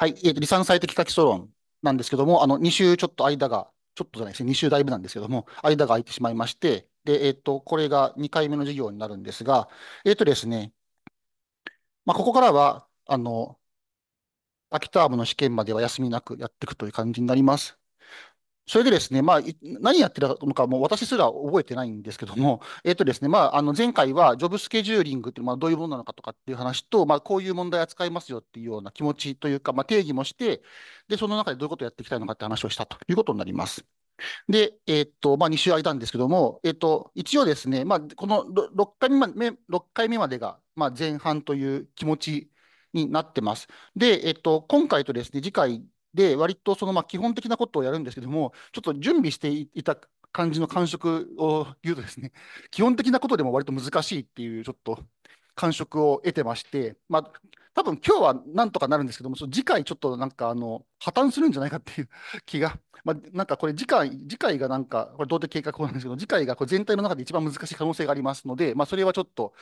はい、えーと、理算最適化基礎論なんですけども、あの2週ちょっと間が、ちょっとじゃないですね、2週だいぶなんですけども、間が空いてしまいまして、でえーと、これが2回目の授業になるんですが、えっ、ー、とですね、まあ、ここからは、あの、秋ターの試験までは休みなくやっていくという感じになります。それでですね、まあ、何やってたのか、も私すら覚えてないんですけども、えっ、とですね、まあ、あの前回はジョブスケジューリングってまあどういうものなのかとかっていう話と、まあ、こういう問題扱いますよっていうような気持ちというか、まあ、定義もして、で、その中でどういうことをやっていきたいのかって話をしたということになります。で、えっ、と、まあ、2週空いんですけども、えっ、と、一応ですね、まあ、この6回目 ,6 回目までが、まあ、前半という気持ちになってます。で、えっ、と、今回とですね、次回で、割とそのまあ基本的なことをやるんですけども、ちょっと準備していた感じの感触を言うとですね、基本的なことでも割と難しいっていう、ちょっと感触を得てまして、まあ、多分今日はなんとかなるんですけども、次回ちょっとなんかあの破綻するんじゃないかっていう 気が、まあ、なんかこれ次回、次回がなんか、これ動的計画法なんですけど、次回がこれ全体の中で一番難しい可能性がありますので、まあ、それはちょっと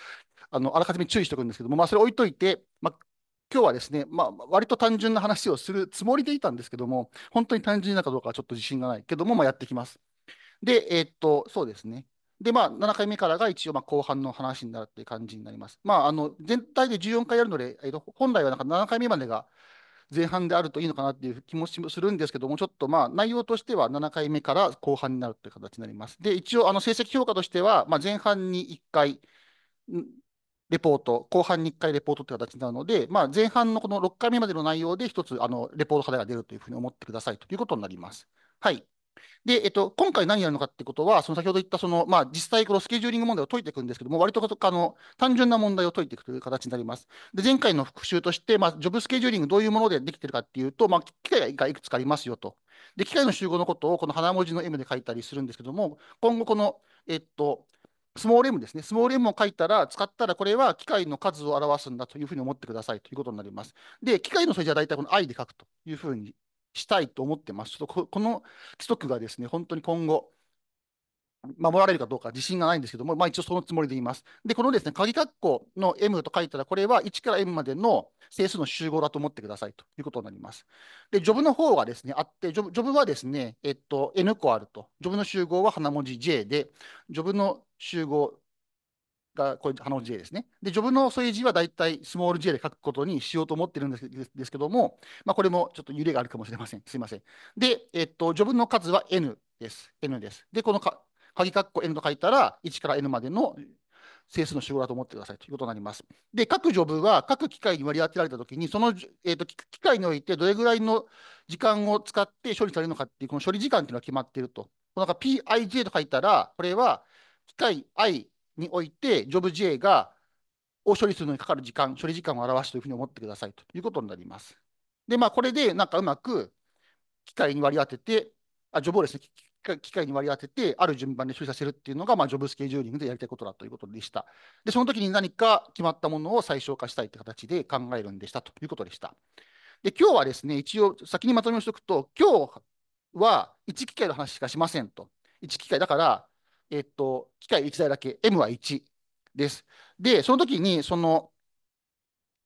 あのあらかじめ注意しておくんですけども、まあ、それ置いといて、まあ、今日はですね、まあ、割と単純な話をするつもりでいたんですけども、本当に単純なかどうかはちょっと自信がないけども、まあ、やっていきます。で、えー、っと、そうですね。で、まあ、7回目からが一応、まあ、後半の話になるっていう感じになります。まあ、あの、全体で14回やるので、えー、と本来はなんか7回目までが前半であるといいのかなっていう気もするんですけども、ちょっとまあ、内容としては7回目から後半になるという形になります。で、一応、あの、成績評価としては、まあ、前半に1回、レポート、後半に1回レポートという形になるので、まあ、前半のこの6回目までの内容で1つあのレポート課題が出るというふうに思ってくださいということになります。はい。で、えっと、今回何やるのかってことは、その先ほど言ったその、まあ、実際このスケジューリング問題を解いていくんですけども、割とあの単純な問題を解いていくという形になります。で、前回の復習として、まあ、ジョブスケジューリングどういうものでできてるかっていうと、まあ、機械がいくつかありますよと。で、機械の集合のことをこの花文字の M で書いたりするんですけども、今後この、えっと、スモール m ですね。スモール m を書いたら、使ったら、これは機械の数を表すんだというふうに思ってくださいということになります。で、機械の数字は大体この i で書くというふうにしたいと思ってます。ちょっとここの規則がですね、本当に今後、守られるかどうか自信がないんですけども、まあ、一応そのつもりで言います。で、このですね、鍵括弧の m と書いたら、これは1から m までの整数の集合だと思ってくださいということになります。で、ジョブの方がですね、あって、ジョブジョブはですね、えっと、n 個あると。ジョブの集合は花文字 j で、ジョブの集合がこれ、ハの J ですね。で、ジョブの数ういう字は大体スモール J で書くことにしようと思ってるんですけども、まあ、これもちょっと揺れがあるかもしれません。すみません。で、えっと、ジョブの数は N です。N です。で、このか鍵括弧 N と書いたら、1から N までの整数の集合だと思ってくださいということになります。で、各ジョブは各機械に割り当てられたときに、その、えーと、機械においてどれぐらいの時間を使って処理されるのかっていう、この処理時間っていうのは決まっていると。このなんか PIJ と書いたら、これは機械 I において、ジョブ J がを処理するのにかかる時間、処理時間を表すというふうに思ってくださいということになります。で、まあ、これでなんかうまく機械に割り当てて、あジョブをですね機、械に割り当てて、ある順番で処理させるっていうのが、まあ、ジョブスケジューリングでやりたいことだということでした。で、その時に何か決まったものを最小化したいという形で考えるんでしたということでした。で、今日はですね、一応先にまとめをしておくと、今日は1機械の話しかしませんと。1機械だから、えっと、機械1台だけ、M は1です。で、その時に、その、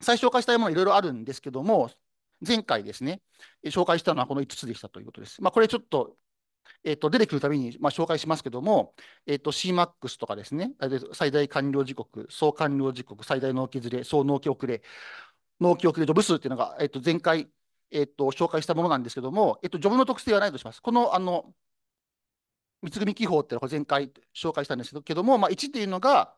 最紹介したいものいろいろあるんですけども、前回ですね、紹介したのはこの5つでしたということです。まあ、これちょっと、えっと、出てくるたびに、まあ、紹介しますけども、えっと、CMAX とかですね、最大完了時刻、総完了時刻、最大納期ずれ、総納期遅れ、納期遅れジョブ数っていうのが、えっと、前回、えっと、紹介したものなんですけども、えっと、ジョブの特性はないとします。この、あの、三つ組記法っていうのは前回紹介したんですけども、まあ、1っていうのが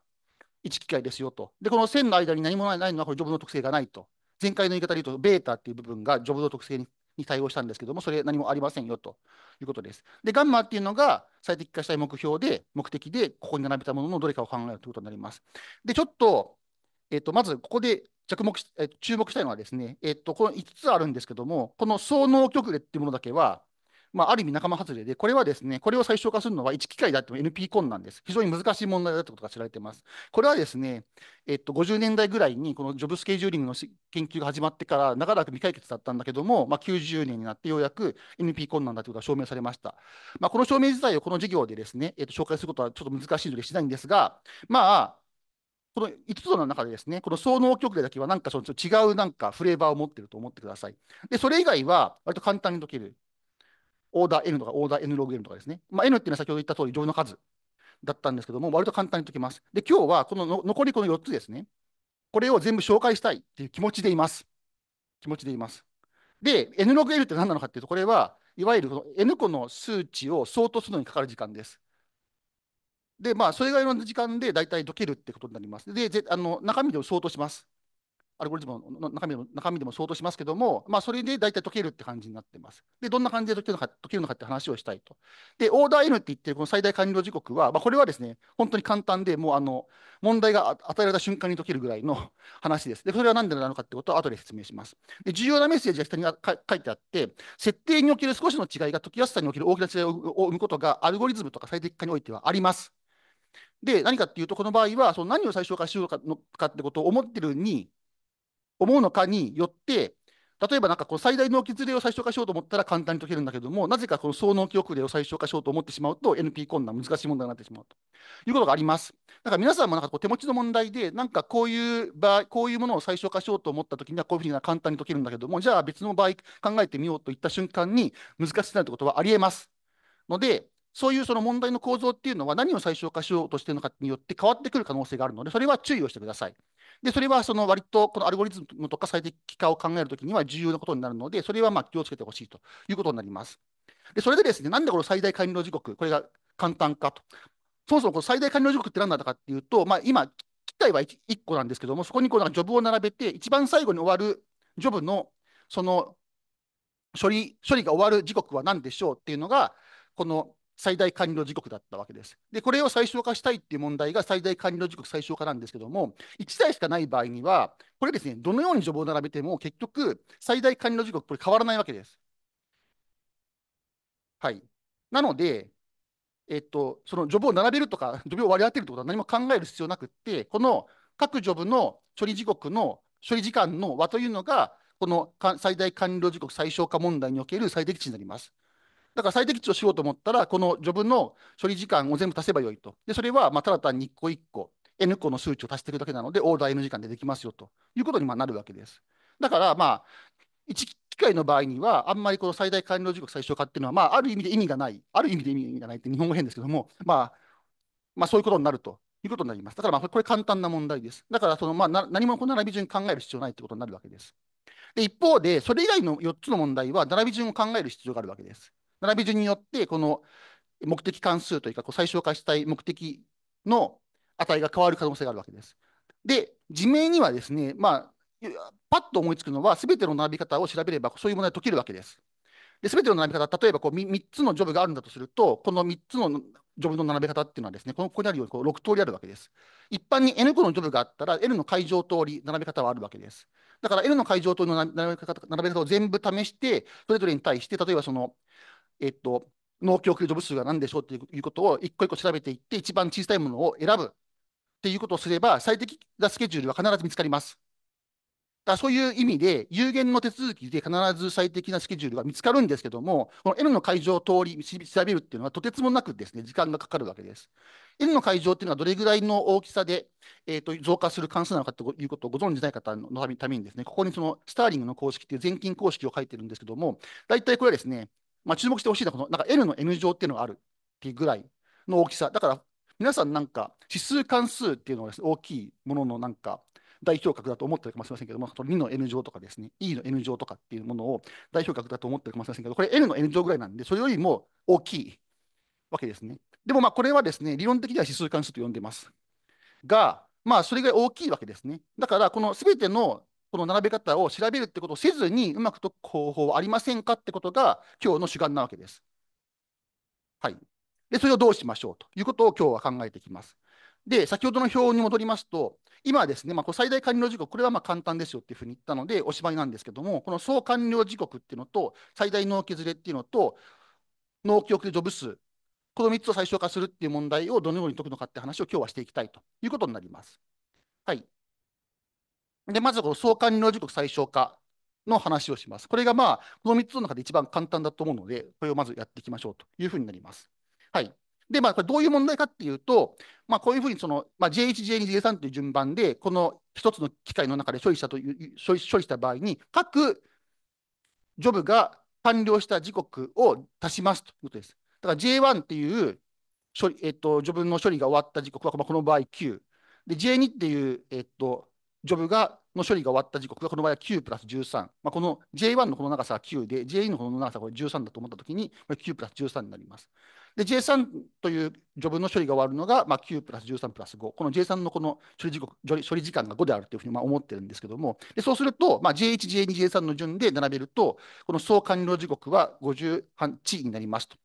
1機械ですよと。で、この線の間に何もないのはこれジョブの特性がないと。前回の言い方で言うと、ベータっていう部分がジョブの特性に対応したんですけども、それ何もありませんよということです。で、ガンマっていうのが最適化したい目標で、目的で、ここに並べたもののどれかを考えるということになります。で、ちょっと、えっ、と、まずここで着目し、え注目したいのはですね、えっ、と、この5つあるんですけども、この総能極例っていうものだけは、まあ、ある意味仲間外れで、これはですね、これを最小化するのは1機械であっても NP 困難です。非常に難しい問題だということが知られています。これはですね、えっと、50年代ぐらいに、このジョブスケジューリングの研究が始まってから、長らく未解決だったんだけども、まあ、90年になってようやく NP 困難だということが証明されました。まあ、この証明自体をこの授業でですね、えっと、紹介することはちょっと難しいのでしないんですが、まあ、この5つの中でですね、この総能局例だけはなんかその違うなんかフレーバーを持ってると思ってください。で、それ以外は割と簡単に解ける。オーダー N とかオーダー N ログ N とかですね。まあ、N っていうのは先ほど言った通り、乗の数だったんですけども、割と簡単に解きます。で、今日はこのの残りこの4つですね。これを全部紹介したいっていう気持ちでいます。気持ちでいます。で、N ログ L って何なのかっていうと、これはいわゆるこの N 個の数値を相当するのにかかる時間です。で、まあ、それぐらいの時間で大体解けるってことになります。で、あの中身で相当します。アルゴリズムの中身でも中身でも相当しますけども、まあ、それで大体解けるって感じになってます。で、どんな感じで解けるのか解けるのかって話をしたいと。で、オーダー N って言ってるこの最大完了時刻は、まあ、これはですね、本当に簡単で、もうあの問題が与えられた瞬間に解けるぐらいの 話です。で、それは何でなのかってことは後で説明します。で、重要なメッセージが下に書いてあって、設定における少しの違いが解きやすさにおける大きな違いを生むことが、アルゴリズムとか最適化においてはあります。で、何かっていうと、この場合は、その何を最小化しようかのかってことを思ってるに、思うのかによって、例えばなんかこう最大納期ずれを最小化しようと思ったら簡単に解けるんだけども、なぜかこの総納期遅れを最小化しようと思ってしまうと、NP 困難、難しい問題になってしまうということがあります。だから皆さんもなんかこう手持ちの問題で、なんかこういう場合、こういうものを最小化しようと思ったときには、こういうふうに簡単に解けるんだけども、じゃあ別の場合考えてみようといった瞬間に難しくなるということはありえます。ので、そういうその問題の構造っていうのは何を最小化しようとしているのかによって変わってくる可能性があるので、それは注意をしてください。で、それはその割とこのアルゴリズムとか最適化を考えるときには重要なことになるので、それはま気をつけてほしいということになります。で、それでですね、なんでこの最大完了時刻、これが簡単かと。そもそもこの最大完了時刻って何なのかっていうと、まあ、今、機体は 1, 1個なんですけども、そこにこうなんかジョブを並べて、一番最後に終わるジョブのその処理処理が終わる時刻は何でしょうっていうのが、この最大完了時刻だったわけです。で、これを最小化したいっていう問題が最大管理時刻最小化なんですけども、1台しかない場合には、これですね、どのように序盤を並べても結局、最大管理時刻、これ変わらないわけです。はい。なので、えっと、その序ョを並べるとか、序盤を割り当てるということは何も考える必要なくって、この各序盤の処理時刻の処理時間の和というのが、この最大管理時刻最小化問題における最適値になります。だから最適値をしようと思ったら、この序文の処理時間を全部足せばよいと。で、それはまただ単に1個1個、N 個の数値を足してるだけなので、オーダー N 時間でできますよということにまなるわけです。だから、まあ、1機械の場合には、あんまりこの最大完了時刻最小化っていうのは、まあ、ある意味で意味がない、ある意味で意味がないって日本語変ですけども、まあ、まあ、そういうことになるということになります。だからまあこれ簡単な問題です。だからそのまあ何もこの並び順考える必要ないということになるわけです。で一方で、それ以外の4つの問題は並び順を考える必要があるわけです。並び順によって、この目的関数というか、最小化したい目的の値が変わる可能性があるわけです。で、自明にはですね、まあ、パッと思いつくのは、すべての並び方を調べれば、そういう問題が解けるわけです。すべての並び方、例えばこう 3, 3つのジョブがあるんだとすると、この3つのジョブの並べ方っていうのはですね、ここにあるようにこう6通りあるわけです。一般に N 個のジョブがあったら、N の解乗通り、並べ方はあるわけです。だから L の解乗通りの並べ方並べ方を全部試して、それぞれに対して、例えばその、えっと、農協給助部数が何でしょうということを一個一個調べていって、一番小さいものを選ぶっていうことをすれば、最適なスケジュールは必ず見つかります。だそういう意味で、有限の手続きで必ず最適なスケジュールが見つかるんですけども、この N の会場を通り調べるっていうのはとてつもなくですね、時間がかかるわけです。N の会場っていうのはどれぐらいの大きさで、えーと、増加する関数なのかということをご存じない方のためにですね、ここにそのスターリングの公式っていう全近公式を書いてるんですけども、大体これはですね、まあ、注目してほしいのは、このなんか L の N 乗っていうのがあるっていうぐらいの大きさ。だから、皆さんなんか指数関数っていうのは、大きいもののなんか代表格だと思ってるかもしれませんけども、の2の N 乗とかですね、E の N 乗とかっていうものを代表格だと思ってるかもしれませんけど、これ L の N 乗ぐらいなんで、それよりも大きいわけですね。でもまあこれはですね、理論的には指数関数と呼んでます。が、まあそれぐらい大きいわけですね。だから、このすべてのこの並べ方を調べるってことをせずにうまく解く方法はありませんかってことが今日の主眼なわけです。はい。で、それをどうしましょうということを今日は考えていきます。で、先ほどの表に戻りますと、今ですね、まあ、最大完了時刻、これはまあ簡単ですよっていうふうに言ったので、おしまいなんですけども、この総完了時刻っていうのと、最大納期ずれっていうのと、納期遅れジョブ数、この3つを最小化するっていう問題をどのように解くのかって話を今日はしていきたいということになります。はい。で、まずこの相関二時刻最小化の話をします。これがまあ、この3つの中で一番簡単だと思うので、これをまずやっていきましょうというふうになります。はい。で、まあ、これどういう問題かっていうと、まあ、こういうふうにその、まあ、J1、J2、J3 という順番で、この1つの機械の中で処理したという処理した場合に、各ジョブが完了した時刻を足しますということです。だから J1 っていう処理、えっと、ジョブの処理が終わった時刻は、この場合9。で、J2 っていう、えっと、ジョブがの処理が終わった時刻がこの場合は9プラス13、まあ、この J1 のこの長さは9で、J2 のこの長さは13だと思ったときに、9プラス13になります。J3 というジョブの処理が終わるのが、まあ、9プラス13プラス5、この J3 のこの処理時刻処理時間が5であるというふうにまあ思ってるんですけども、でそうすると、まあ、J1、J2、J3 の順で並べると、この総完了時刻は58になりますとい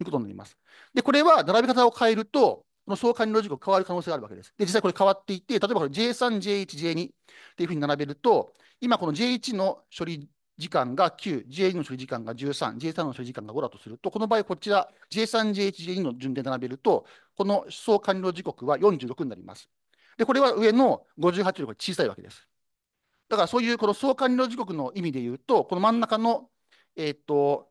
うことになります。で、これは並べ方を変えると、この相関の時刻変わる可能性があるわけです。で、実際これ変わっていて、例えばこれ J3、J1、J2 っていうふうに並べると、今この J1 の処理時間が9、J2 の処理時間が13、J3 の処理時間が5だとすると、この場合こちら J3、J1、J2 の順で並べると、この相関の時刻は46になります。で、これは上の58より小さいわけです。だからそういうこの相関の時刻の意味で言うと、この真ん中の、えー、っと、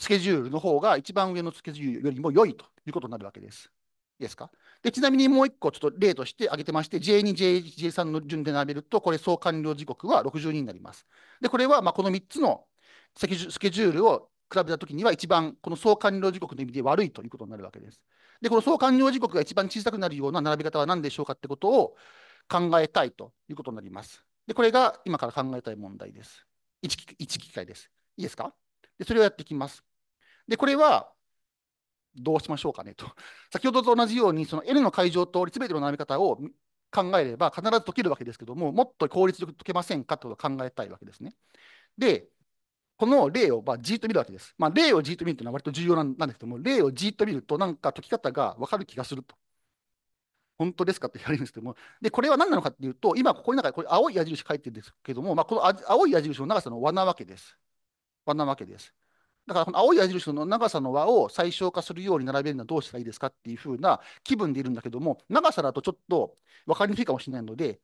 スケジュールの方が一番上のスケジュールよりも良いということになるわけです。いですかでちなみにもう1個ちょっと例として挙げてまして J2、J1、J3 の順で並べるとこれ総完了時刻は62になります。でこれはまこの3つのスケジュールを比べたときには一番この総完了時刻の意味で悪いということになるわけです。でこの総完了時刻が一番小さくなるような並び方は何でしょうかってことを考えたいということになります。でこれが今から考えたい問題です。1, 1機械です。いいですかでそれをやっていきます。でこれはどうしましょうかねと。先ほどと同じように、その L の解乗とすべての並び方を考えれば必ず解けるわけですけども、もっと効率よく解けませんかということを考えたいわけですね。で、この例をまあじっと見るわけです。まあ、例をじっと見るというのは割と重要なんですけども、例をじっと見ると、なんか解き方が分かる気がすると。本当ですかって言われるんですけども、で、これは何なのかっていうと、今ここ中にこれ青い矢印書いてるんですけども、まあ、この青い矢印の長さの和なわけです。和なわけです。だからこの青い矢印の長さの和を最小化するように並べるのはどうしたらいいですかっていうふうな気分でいるんだけども、長さだとちょっと分かりにくいかもしれないので、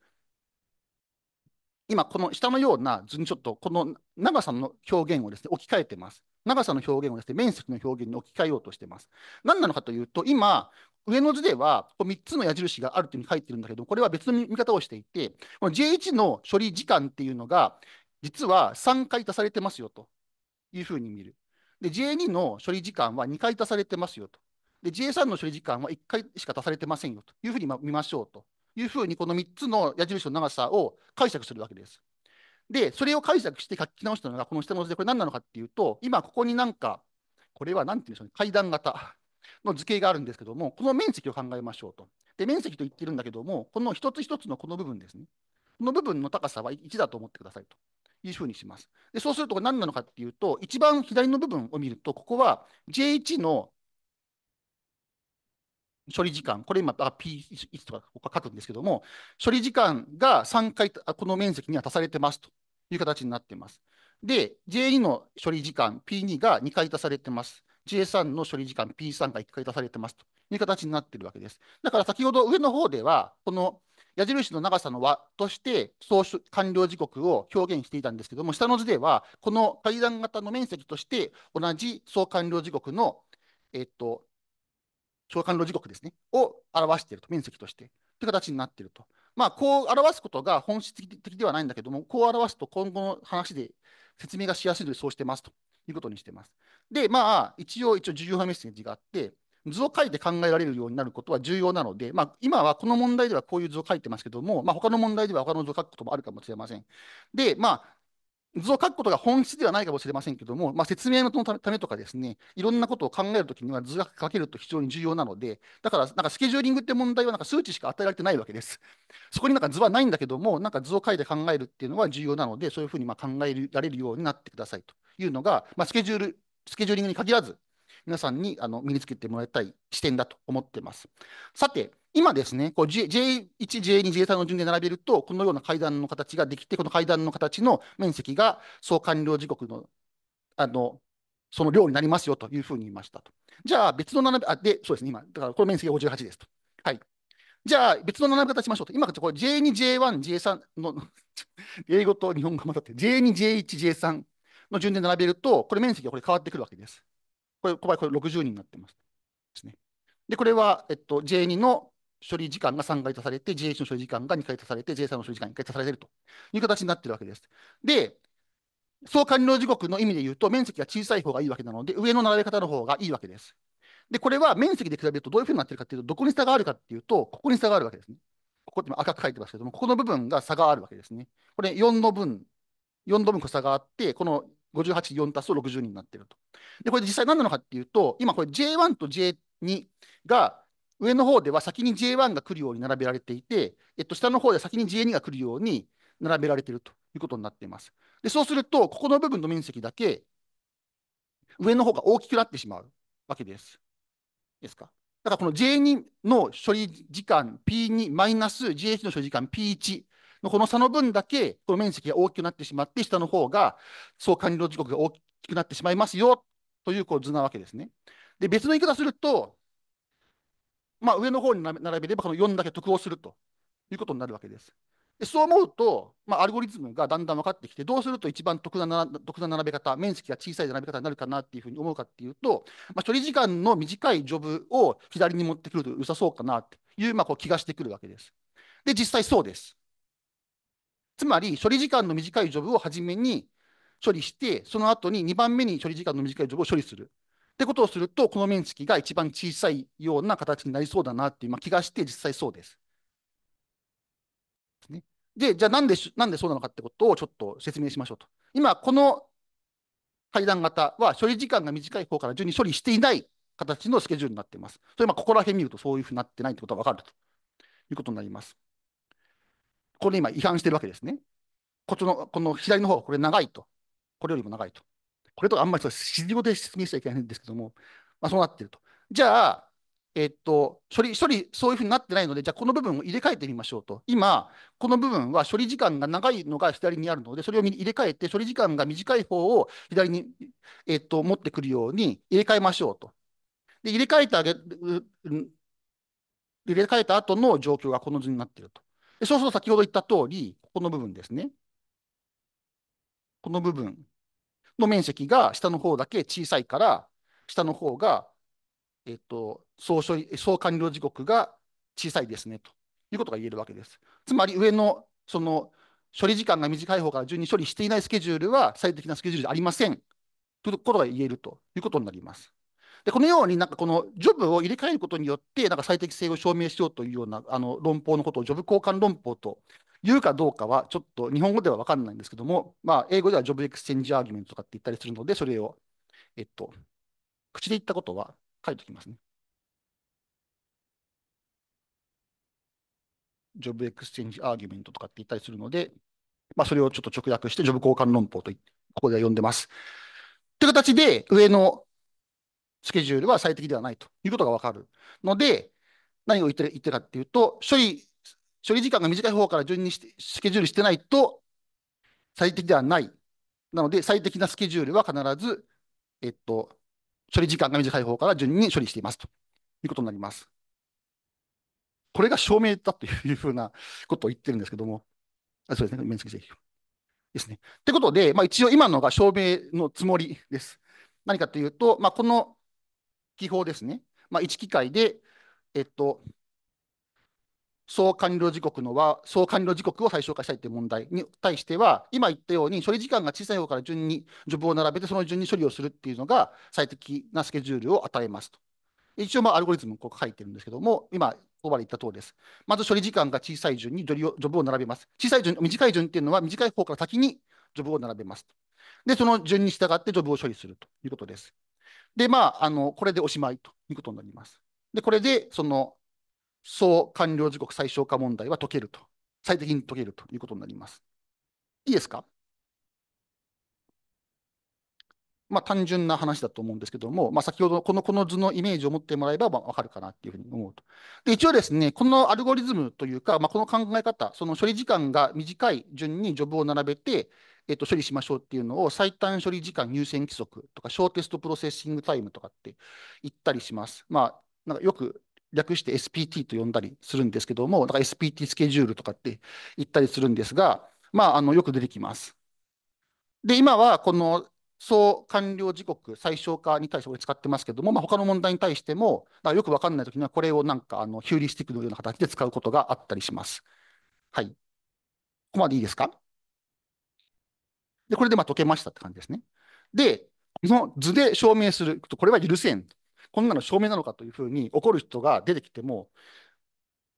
今この下のような図にちょっとこの長さの表現をですね、置き換えてます。長さの表現をですね、面積の表現に置き換えようとしてます。何なのかというと、今、上の図では3つの矢印があるというふうに書いてるんだけど、これは別の見方をしていて、この J1 の処理時間っていうのが、実は3回足されてますよというふうに見る。で、J2 の処理時間は2回足されてますよと。で、J3 の処理時間は1回しか足されてませんよというふうに見ましょうというふうに、この3つの矢印の長さを解釈するわけです。で、それを解釈して書き直したのが、この下の図で、これ何なのかっていうと、今ここになんか、これは何て言うんでしょうね、階段型の図形があるんですけども、この面積を考えましょうと。で、面積と言ってるんだけども、この一つ一つのこの部分ですね。この部分の高さは1だと思ってくださいと。いうふうにします。でそうすると何なのかっていうと、一番左の部分を見ると、ここは J1 の処理時間、これ今 P1 とか書くんですけども、処理時間が3回この面積には足されてますという形になっています。で、J2 の処理時間 P2 が2回足されてます。J3 の処理時間 P3 が1回足されてますという形になっているわけです。だから先ほど上の方では、この矢印の長さの和として総完了時刻を表現していたんですけども、下の図では、この階段型の面積として同じ総完了時刻の、えっと、総完了時刻ですね、を表していると、面積として。という形になっていると。まあ、こう表すことが本質的ではないんだけども、こう表すと今後の話で説明がしやすいので、そうしてますということにしてます。で、まあ、一応、一応重要なメッセージがあって、図を書いて考えられるようになることは重要なので、まあ、今はこの問題ではこういう図を書いてますけども、まあ、他の問題では他の図を書くこともあるかもしれません。で、まあ、図を書くことが本質ではないかもしれませんけども、まあ、説明のためとかですね、いろんなことを考えるときには図が書けると非常に重要なので、だからなんかスケジューリングって問題はなんか数値しか与えられてないわけです。そこになんか図はないんだけども、なんか図を書いて考えるっていうのは重要なので、そういうふうにま考えられるようになってくださいというのが、まあ、スケジュール、スケジューリングに限らず、皆さんにあの身につけてもらいたい視点だと思っています。さて、今ですね、J1、J2、J3 の順で並べると、このような階段の形ができて、この階段の形の面積が総完了時刻のあのその量になりますよというふうに言いましたと。じゃあ、別の並べ、あ、で、そうですね、今、だからこの面積が58ですと。はい。じゃあ、別の並べ方しましょうと。今、これ J2、J1、J3 の 英語と日本語が混ざって、J2、J1、J3 の順で並べると、これ面積がこれ変わってくるわけです。これ、小林、これ60人になってます。ですね。で、これは、えっと、J2 の処理時間が3回足されて、J1 の処理時間が2回足されて、J3 の処理時間が1回足されているという形になっているわけです。で、総完了時刻の意味で言うと、面積が小さい方がいいわけなので、上の並べ方の方がいいわけです。で、これは面積で比べるとどういうふうになってるかっていうと、どこに差があるかっていうと、ここに差があるわけですね。ここって赤く書いてますけども、ここの部分が差があるわけですね。これ4の分、4の分差があって、この58、4足すと60になってると。で、これ実際何なのかっていうと、今これ J1 と J2 が上の方では先に J1 が来るように並べられていて、えっと、下の方で先に J2 が来るように並べられているということになっています。で、そうすると、ここの部分の面積だけ上の方が大きくなってしまうわけです。ですか。だからこの J2 の処理時間 P2 マイナス J1 の処理時間 P1 この差の分だけ、この面積が大きくなってしまって、下の方が相関の時刻が大きくなってしまいますよ、というこう図なわけですね。で、別の言い方すると、まあ、上の方に並べれば、この4だけ得をするということになるわけです。でそう思うと、まあ、アルゴリズムがだんだん分かってきて、どうすると一番得な得な並べ方、面積が小さい並べ方になるかなっていうふうに思うかっていうと、まあ、処理時間の短いジョブを左に持ってくると良さそうかなっていう、まあ、こう気がしてくるわけです。で、実際そうです。つまり処理時間の短いジョブを初めに処理して、その後に2番目に処理時間の短いジョブを処理する。ってことをすると、この面積が一番小さいような形になりそうだなっていう、まあ、気がして、実際そうです。ね、で、じゃあなんでなんでそうなのかってことをちょっと説明しましょうと。今、この階段型は処理時間が短い方から順に処理していない形のスケジュールになっています。それまここら辺見るとそういうふうになってないってことが分かるということになります。これ今違反してるわけですね。こっちの、この左の方、これ長いと。これよりも長いと。これとあんまりそう指示語で説明しちゃいけないんですけども、まあ、そうなってると。じゃあ、えっと、処理、処理、そういうふうになってないので、じゃあこの部分を入れ替えてみましょうと。今、この部分は処理時間が長いのが左にあるので、それを入れ替えて、処理時間が短い方を左に、えっと、持ってくるように入れ替えましょうと。で、入れ替えてあげる、入れ替えた後の状況がこの図になっていると。でそうすると先ほど言った通り、ここの部分ですね。この部分の面積が下の方だけ小さいから、下の方が、えっと、総管理、総完了時刻が小さいですねということが言えるわけです。つまり上のその処理時間が短い方から順に処理していないスケジュールは最適なスケジュールじゃありませんということが言えるということになります。でこのようになんかこのジョブを入れ替えることによってなんか最適性を証明しようというようなあの論法のことをジョブ交換論法と言うかどうかはちょっと日本語では分かんないんですけども、まあ、英語ではジョブエクスチェンジアーギュメントとかって言ったりするので、それを、えっと、口で言ったことは書いておきますね。ジョブエクスチェンジアーギュメントとかって言ったりするので、まあ、それをちょっと直訳してジョブ交換論法とここでは呼んでます。という形で、上のスケジュールは最適ではないということがわかるので、何を言ってる言ってるかっていうと、処理、処理時間が短い方から順にしてスケジュールしてないと最適ではない。なので、最適なスケジュールは必ず、えっと、処理時間が短い方から順に処理していますということになります。これが証明だというふうなことを言ってるんですけども。あそうですね、面積請ですね。ってことで、まあ、一応今のが証明のつもりです。何かというと、まあ、この機法ですね。まあ、1機械で、えっと、総完了時刻のは、総完了時刻を最小化したいという問題に対しては、今言ったように、処理時間が小さい方から順にジョブを並べて、その順に処理をするっていうのが最適なスケジュールを与えますと。一応、まあ、アルゴリズムこう書いてるんですけども、今、ここまで言った通りです。まず処理時間が小さい順にジョブを並べます。小さい順、短い順っていうのは、短い方から先にジョブを並べますと。で、その順に従ってジョブを処理するということです。で、まあ、あの、これでおしまいということになります。で、これで、その、総完了時刻最小化問題は解けると、最適に解けるということになります。いいですかまあ、単純な話だと思うんですけども、まあ、先ほどこのこの図のイメージを持ってもらえばまあ分かるかなというふうに思うと。で一応ですね、このアルゴリズムというか、まあ、この考え方、その処理時間が短い順にジョブを並べて、えっと、処理しましょうっていうのを最短処理時間優先規則とか小テストプロセッシングタイムとかって言ったりします。まあ、なんかよく略して SPT と呼んだりするんですけども、なんか SPT スケジュールとかって言ったりするんですが、まあ、あのよく出てきます。で、今はこの総完了時刻最小化に対してこれ使ってますけども、まあ、他の問題に対しても、よくわかんないときにはこれをなんかあのヒューリスティックのような形で使うことがあったりします。はい。ここまでいいですかで、これでまあ解けましたって感じですね。で、この図で証明すると、これは許せん。こんなの証明なのかというふうに怒る人が出てきても、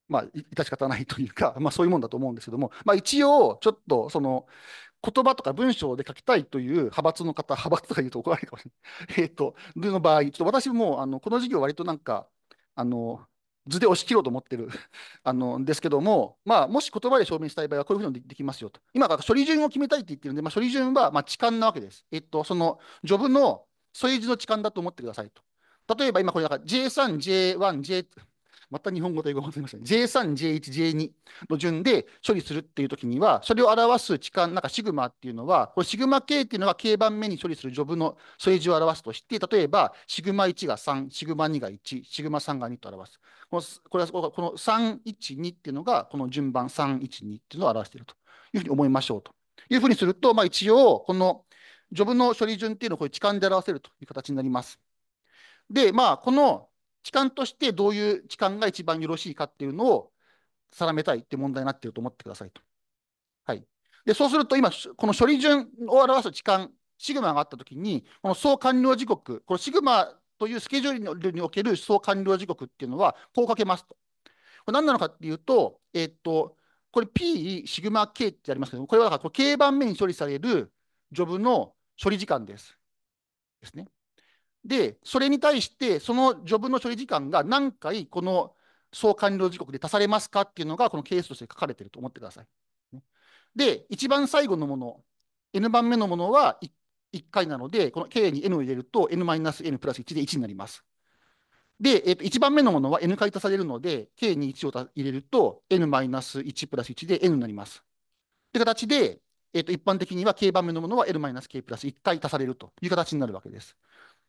まあ、致し方ないというか、まあ、そういうもんだと思うんですけども、まあ、一応、ちょっとその言葉とか文章で書きたいという派閥の方、派閥とか言うと怒られるかもしれない。えっ、と、と、の場合、ちょっと私もあのこの授業、割となんか、あの図で押し切ろうと思ってる あのですけども、まあ、もし言葉で証明したい場合はこういうふうにできますよと。今から処理順を決めたいって言ってるんで、まあ、処理順はまあ置換なわけです。えっと、そのジョブの添え字の置換だと思ってくださいと。例えば今これだから J3、J1、J、また日本語と英語が混ざましたね。J3、J1、J2 の順で処理するっていうときには、それを表す置換、なんかシグマっていうのは、これシグマ系っていうのは、K 番目に処理するジョブの数字を表すとして、例えば、シグマ1が3、シグマ2が1、シグマ3が2と表す。このこれはこの3、1、2っていうのが、この順番3、1、2っていうのを表しているというふうに思いましょうというふうにすると、まあ、一応、このジョブの処理順っていうのをこれ置換で表せるという形になります。で、まあ、この痴漢としてどういう痴漢が一番よろしいかっていうのを定めたいって問題になっていると思ってくださいと。はい。で、そうすると今、この処理順を表す痴漢、シグマがあったときに、この総完了時刻、このシグマというスケジュールにおける総完了時刻っていうのは、こう書けますと。これ何なのかっていうと、えー、っと、これ P シグマ K ってありますけどこれはだからこの K 番目に処理されるジョブの処理時間です。ですね。で、それに対して、その序文の処理時間が何回この総完了時刻で足されますかっていうのが、このケースとして書かれてると思ってください。で、一番最後のもの、n 番目のものは 1, 1回なので、この k に n を入れると n-n プラス1で1になります。で、えっと、1番目のものは n 回足されるので、k に1を入れると n-1 プラス1で n になります。って形で、えっと、一般的には k 番目のものは n-k プラス1回足されるという形になるわけです。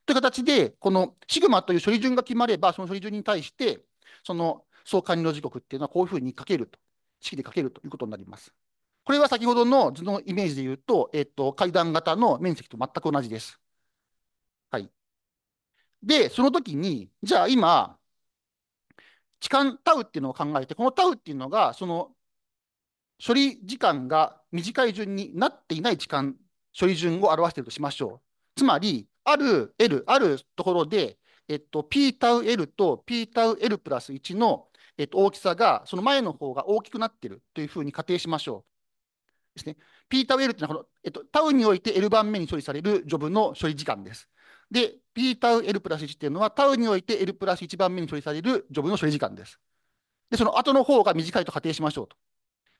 という形で、このシグマという処理順が決まれば、その処理順に対して、その相関の時刻っていうのはこういうふうに書けると、式で書けるということになります。これは先ほどの図のイメージで言うと、えっと、階段型の面積と全く同じです。はい。で、その時に、じゃあ今、時間タウっていうのを考えて、このタウっていうのが、その処理時間が短い順になっていない時間、処理順を表しているとしましょう。つまり、ある L、あるところで、えっと、P タウ L と P タウ L プラス1の、えっと、大きさが、その前の方が大きくなっているというふうに仮定しましょう。ですね。P タウ L というのはこの、えっと、タウにおいて L 番目に処理されるジョブの処理時間です。で、P タウ L プラス1っていうのは、タウにおいて L プラス1番目に処理されるジョブの処理時間です。で、その後の方が短いと仮定しましょうと。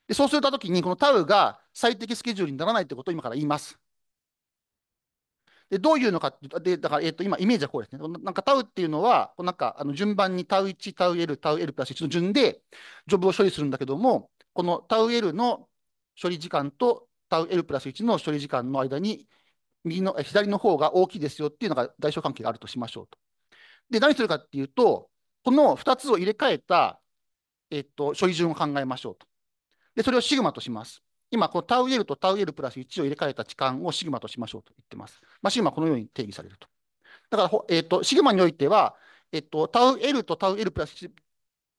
で、そうするときに、このタウが最適スケジュールにならないということを今から言います。で、どういうのかっていうと、で、だから、えっ、ー、と、今、イメージはこうですね。なんか、タウっていうのは、なんか、あの順番にタウ1、タウ L、タウ L プラス1の順で、ジョブを処理するんだけども、このタウ L の処理時間とタウ L プラス1の処理時間の間に、右の、左の方が大きいですよっていうのが代償関係があるとしましょうと。で、何するかっていうと、この2つを入れ替えた、えっ、ー、と、処理順を考えましょうと。で、それをシグマとします。今、このタウ L とタウ L プラス1を入れ替えた置換をシグマとしましょうと言ってます。まあ、シグマはこのように定義されると。だから、えっ、ー、と、シグマにおいては、えっ、と、タウ L とタウ L プラス1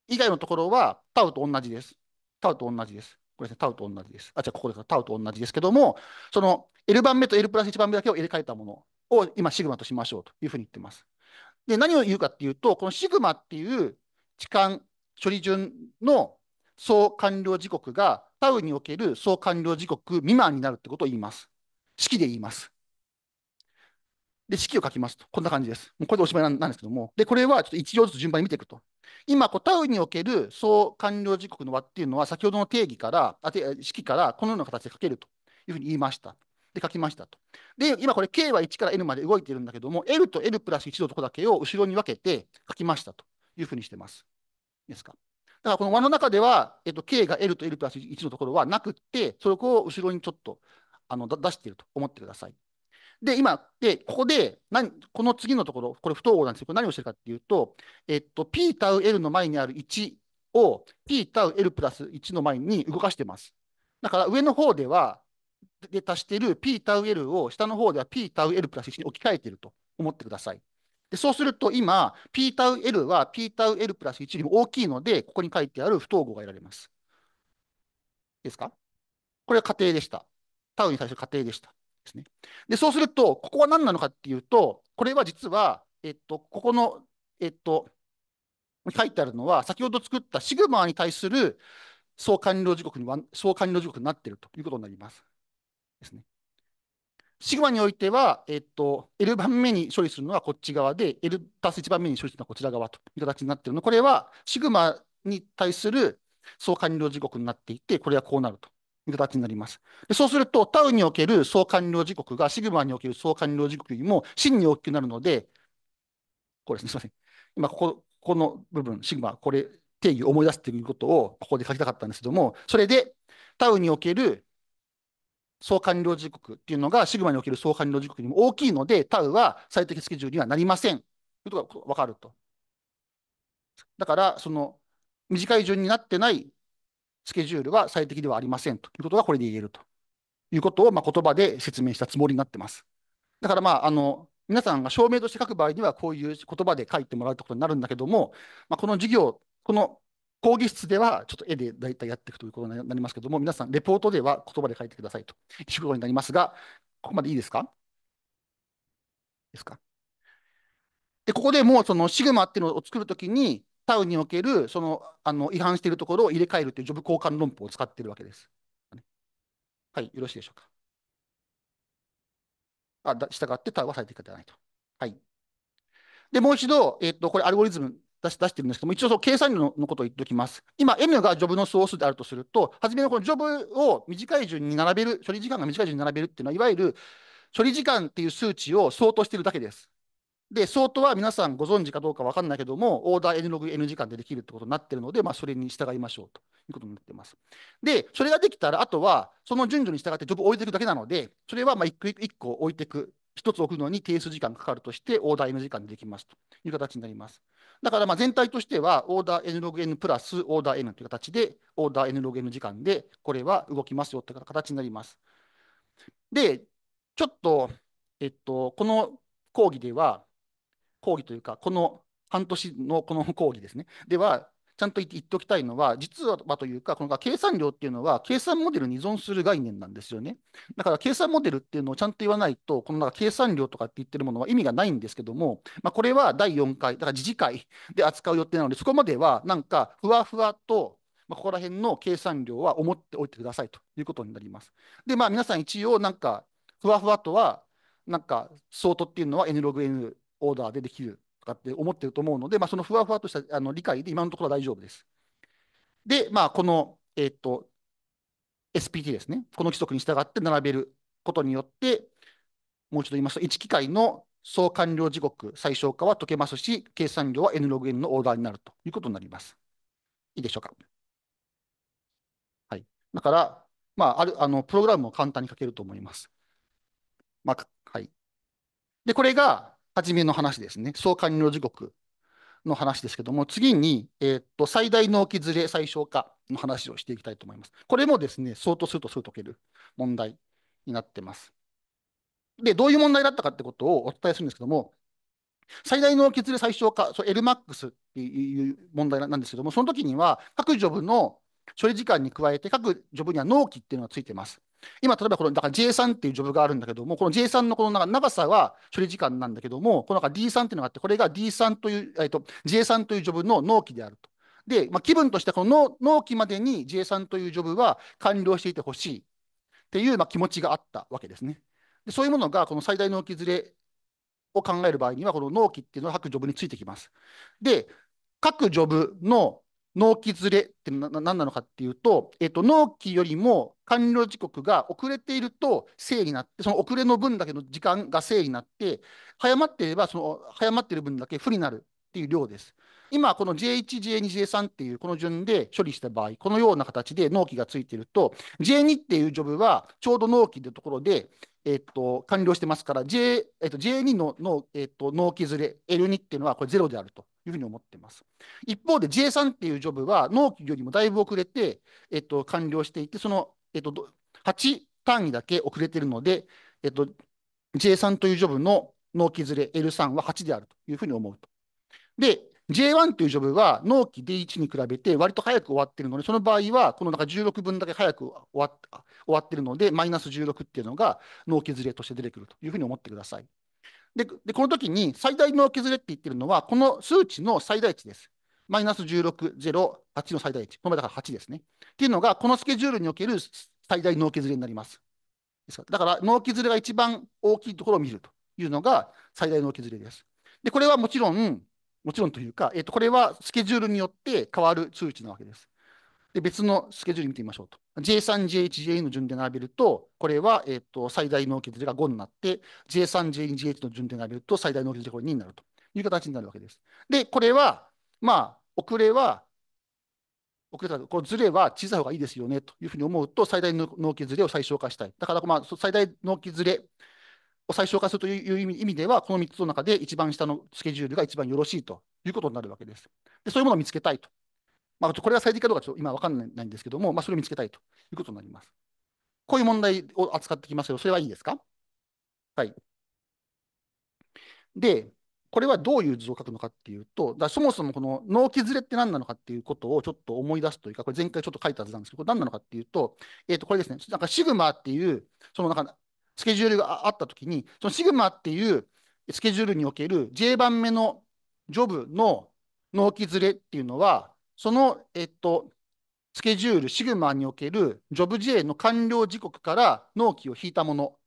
以外のところはタウと同じです。タウと同じです。これですね、タウと同じです。あ、じゃここですタウと同じですけども、その L 番目と L プラス1番目だけを入れ替えたものを今、シグマとしましょうというふうに言ってます。で、何を言うかっていうと、このシグマっていう置換処理順の総完了時刻がタウにおける総完了時刻未満になるってことを言います。式で言います。で、式を書きますと。こんな感じです。もうこれでおしまいなんですけども。で、これはちょっと1行ずつ順番に見ていくと。今、こうタウにおける総完了時刻の和っていうのは、先ほどの定義から、あて式からこのような形で書けるというふうに言いました。で、書きましたと。で、今これ K は1から N まで動いてるんだけども、L と L プラス1のとこだけを後ろに分けて書きましたというふうにしてます。いいですか。だからこの輪の中では、えっと、k が L と L プラス1のところはなくって、それを後ろにちょっとあの出していると思ってください。で、今、で、ここで、何、この次のところ、これ不等号なんですけど、何をしてるかっていうと、えっと、p タウ L の前にある1を p タウ L プラス1の前に動かしてます。だから上の方では、で足している p タウ L を下の方では p タウ L プラス1に置き換えていると思ってください。でそうすると今、p タウ L は p タウ L プラス1よりも大きいので、ここに書いてある不等号が得られます。いいですかこれは仮定でした。タウに対する仮定でした。ですね。で、そうすると、ここは何なのかっていうと、これは実は、えっと、ここの、えっと、書いてあるのは、先ほど作ったシグマに対する相関量時刻に相関量時刻になっているということになります。ですね。シグマにおいては、えっと、L 番目に処理するのはこっち側で、L プラス1番目に処理するのはこちら側という形になっているので、これはシグマに対する相関量時刻になっていて、これはこうなるという形になります。でそうすると、タウにおける相関量時刻がシグマにおける相関量時刻よりも真に大きくなるので、これですね、すみません。今ここ、ここの部分、シグマ、これ、定義を思い出すということをここで書きたかったんですけども、それで、タウにおける総完了時刻っていうのが、シグマにおける総完了時刻にも大きいので、タウは最適スケジュールにはなりません。ということが分かると。だから、その短い順になってないスケジュールは最適ではありませんということがこれで言えるということを、まあ、言葉で説明したつもりになってます。だから、まあ、あの、皆さんが証明として書く場合には、こういう言葉で書いてもらうってことになるんだけども、まあ、この授業、この講義室ではちょっと絵で大体やっていくということになりますけども、皆さん、レポートでは言葉で書いてくださいということになりますが、ここまでいいですかですかで、ここでもうそのシグマっていうのを作るときに、タウにおけるそのあの違反しているところを入れ替えるというジョブ交換論法を使っているわけです。はい、よろしいでしょうか。あ、だ従ってタウは最適化ではないと。はい。で、もう一度、えっ、ー、と、これアルゴリズム出し出してるんですけども、一応その計算ののことを言っておきます。今、M がジョブの総数であるとすると、初めのこのジョブを短い順に並べる、処理時間が短い順に並べるっていうのは、いわゆる処理時間っていう数値を相当しているだけです。で、相当は皆さんご存知かどうか分かんないけども、オーダー N ログ N 時間でできるってことになってるので、まあ、それに従いましょうということになってます。で、それができたら、あとはその順序に従ってジョブを置いていくだけなので、それはまあ一個一個置いていく、一つ置くのに定数時間かかるとして、オーダー N 時間でできますという形になります。だからまあ全体としては、オーダー N ログ N プラスオーダー N という形で、オーダー N ログ N 時間で、これは動きますよという形になります。で、ちょっと、えっと、この講義では、講義というか、この半年のこの講義ですね。では、ちゃんと言っておきたいのは、実はというか、この計算量っていうのは、計算モデルに依存する概念なんですよね。だから、計算モデルっていうのをちゃんと言わないと、このなんか計算量とかって言ってるものは意味がないんですけども、まあ、これは第4回、だから自治会で扱う予定なので、そこまではなんか、ふわふわと、まあ、ここら辺の計算量は思っておいてくださいということになります。で、まあ、皆さん一応、なんか、ふわふわとは、なんか、相当っていうのは N ログ N オーダーでできるかって思ってると思うので、まあ、そのふわふわとしたあの理解で今のところは大丈夫です。で、まあ、この、えっと、SPT ですね。この規則に従って並べることによって、もう一度言いますと、1機械の総完了時刻、最小化は解けますし、計算量は n ログ n のオーダーになるということになります。いいでしょうか。はい。だから、まあ、ある、あの、プログラムを簡単に書けると思います。まあ、はい。で、これが、初めの話ですね。相完了時刻の話ですけども、次に、えー、っと最大納期ずれ最小化の話をしていきたいと思います。これもですね、相当するとすぐ解ける問題になってます。で、どういう問題だったかってことをお伝えするんですけども、最大のずれ最小化、LMAX っていう問題なんですけども、その時には各ジョブの処理時間に加えて、各ジョブには納期っていうのがついてます。今、例えばこのだから J3 っていうジョブがあるんだけども、この J3 のこの長さは処理時間なんだけども、この D3 っていうのがあって、これが D3 という、えっと、J3 というジョブの納期であると。で、まあ、気分としてこの納期までに J3 というジョブは完了していてほしいっていうまあ気持ちがあったわけですね。でそういうものがこの最大納期ずれを考える場合には、この納期っていうのは各ジョブについてきます。で、各ジョブの納期ずれって何なのかっていうと、えっと、納期よりも完了時刻が遅れていると正になって、その遅れの分だけの時間が正になって、早まっていれば、その早まっている分だけ不利になるっていう量です。今、この J1、J2、J3 っていうこの順で処理した場合、このような形で納期がついていると、J2 っていうジョブはちょうど納期というところで、えっと、完了してますから、J、えっと、J2 のの、えっと、納期ずれ、L2 っていうのはこれゼロであると。いうふうに思ってます。一方で J3 っていうジョブは納期よりもだいぶ遅れて、えっと、完了していて、その、えっと、8単位だけ遅れてるので、えっと、J3 というジョブの納期ずれ L3 は8であるというふうに思うと。で、J1 というジョブは納期 D1 に比べて割と早く終わってるので、その場合はこのなんか16分だけ早く終わ終わってるので、マイナス16っていうのが納期ずれとして出てくるというふうに思ってください。で、でこの時に最大の削れって言ってるのは、この数値の最大値です。マイナス16、0、8の最大値。この合だから8ですね。っていうのが、このスケジュールにおける最大脳削れになります。ですから、だから脳削れが一番大きいところを見るというのが最大脳削れです。で、これはもちろん、もちろんというか、えっ、と、これはスケジュールによって変わる数値なわけです。で、別のスケジュール見てみましょうと。J3、J1、J2 の順で並べると、これは、えっと、最大納期れが5になって、J3、J2、J1 の順で並べると、最大納期れが2になるという形になるわけです。で、これは、まあ、遅れは、遅れたこのずれは小さい方がいいですよねというふうに思うと、最大の納期ずれを最小化したい。だから、まあ、最大納期ずれを最小化するという意味では、この3つの中で一番下のスケジュールが一番よろしいということになるわけです。でそういうものを見つけたいとまあ、これが最適かどうかちょっと今わかんないんですけども、まあ、それを見つけたいということになります。こういう問題を扱ってきますけど、それはいいですかはい。で、これはどういう図を書くのかっていうと、だそもそもこの納期ずれって何なのかっていうことをちょっと思い出すというか、これ前回ちょっと書いたずなんですけど、これ何なのかっていうと、えっ、ー、と、これですね、なんかシグマっていう、そのなんかスケジュールがあったときに、そのシグマっていうスケジュールにおける J 番目のジョブの納期ずれっていうのは、その、えっと、スケジュール、シグマにおけるジョブ J の完了時刻から納期を引いたもの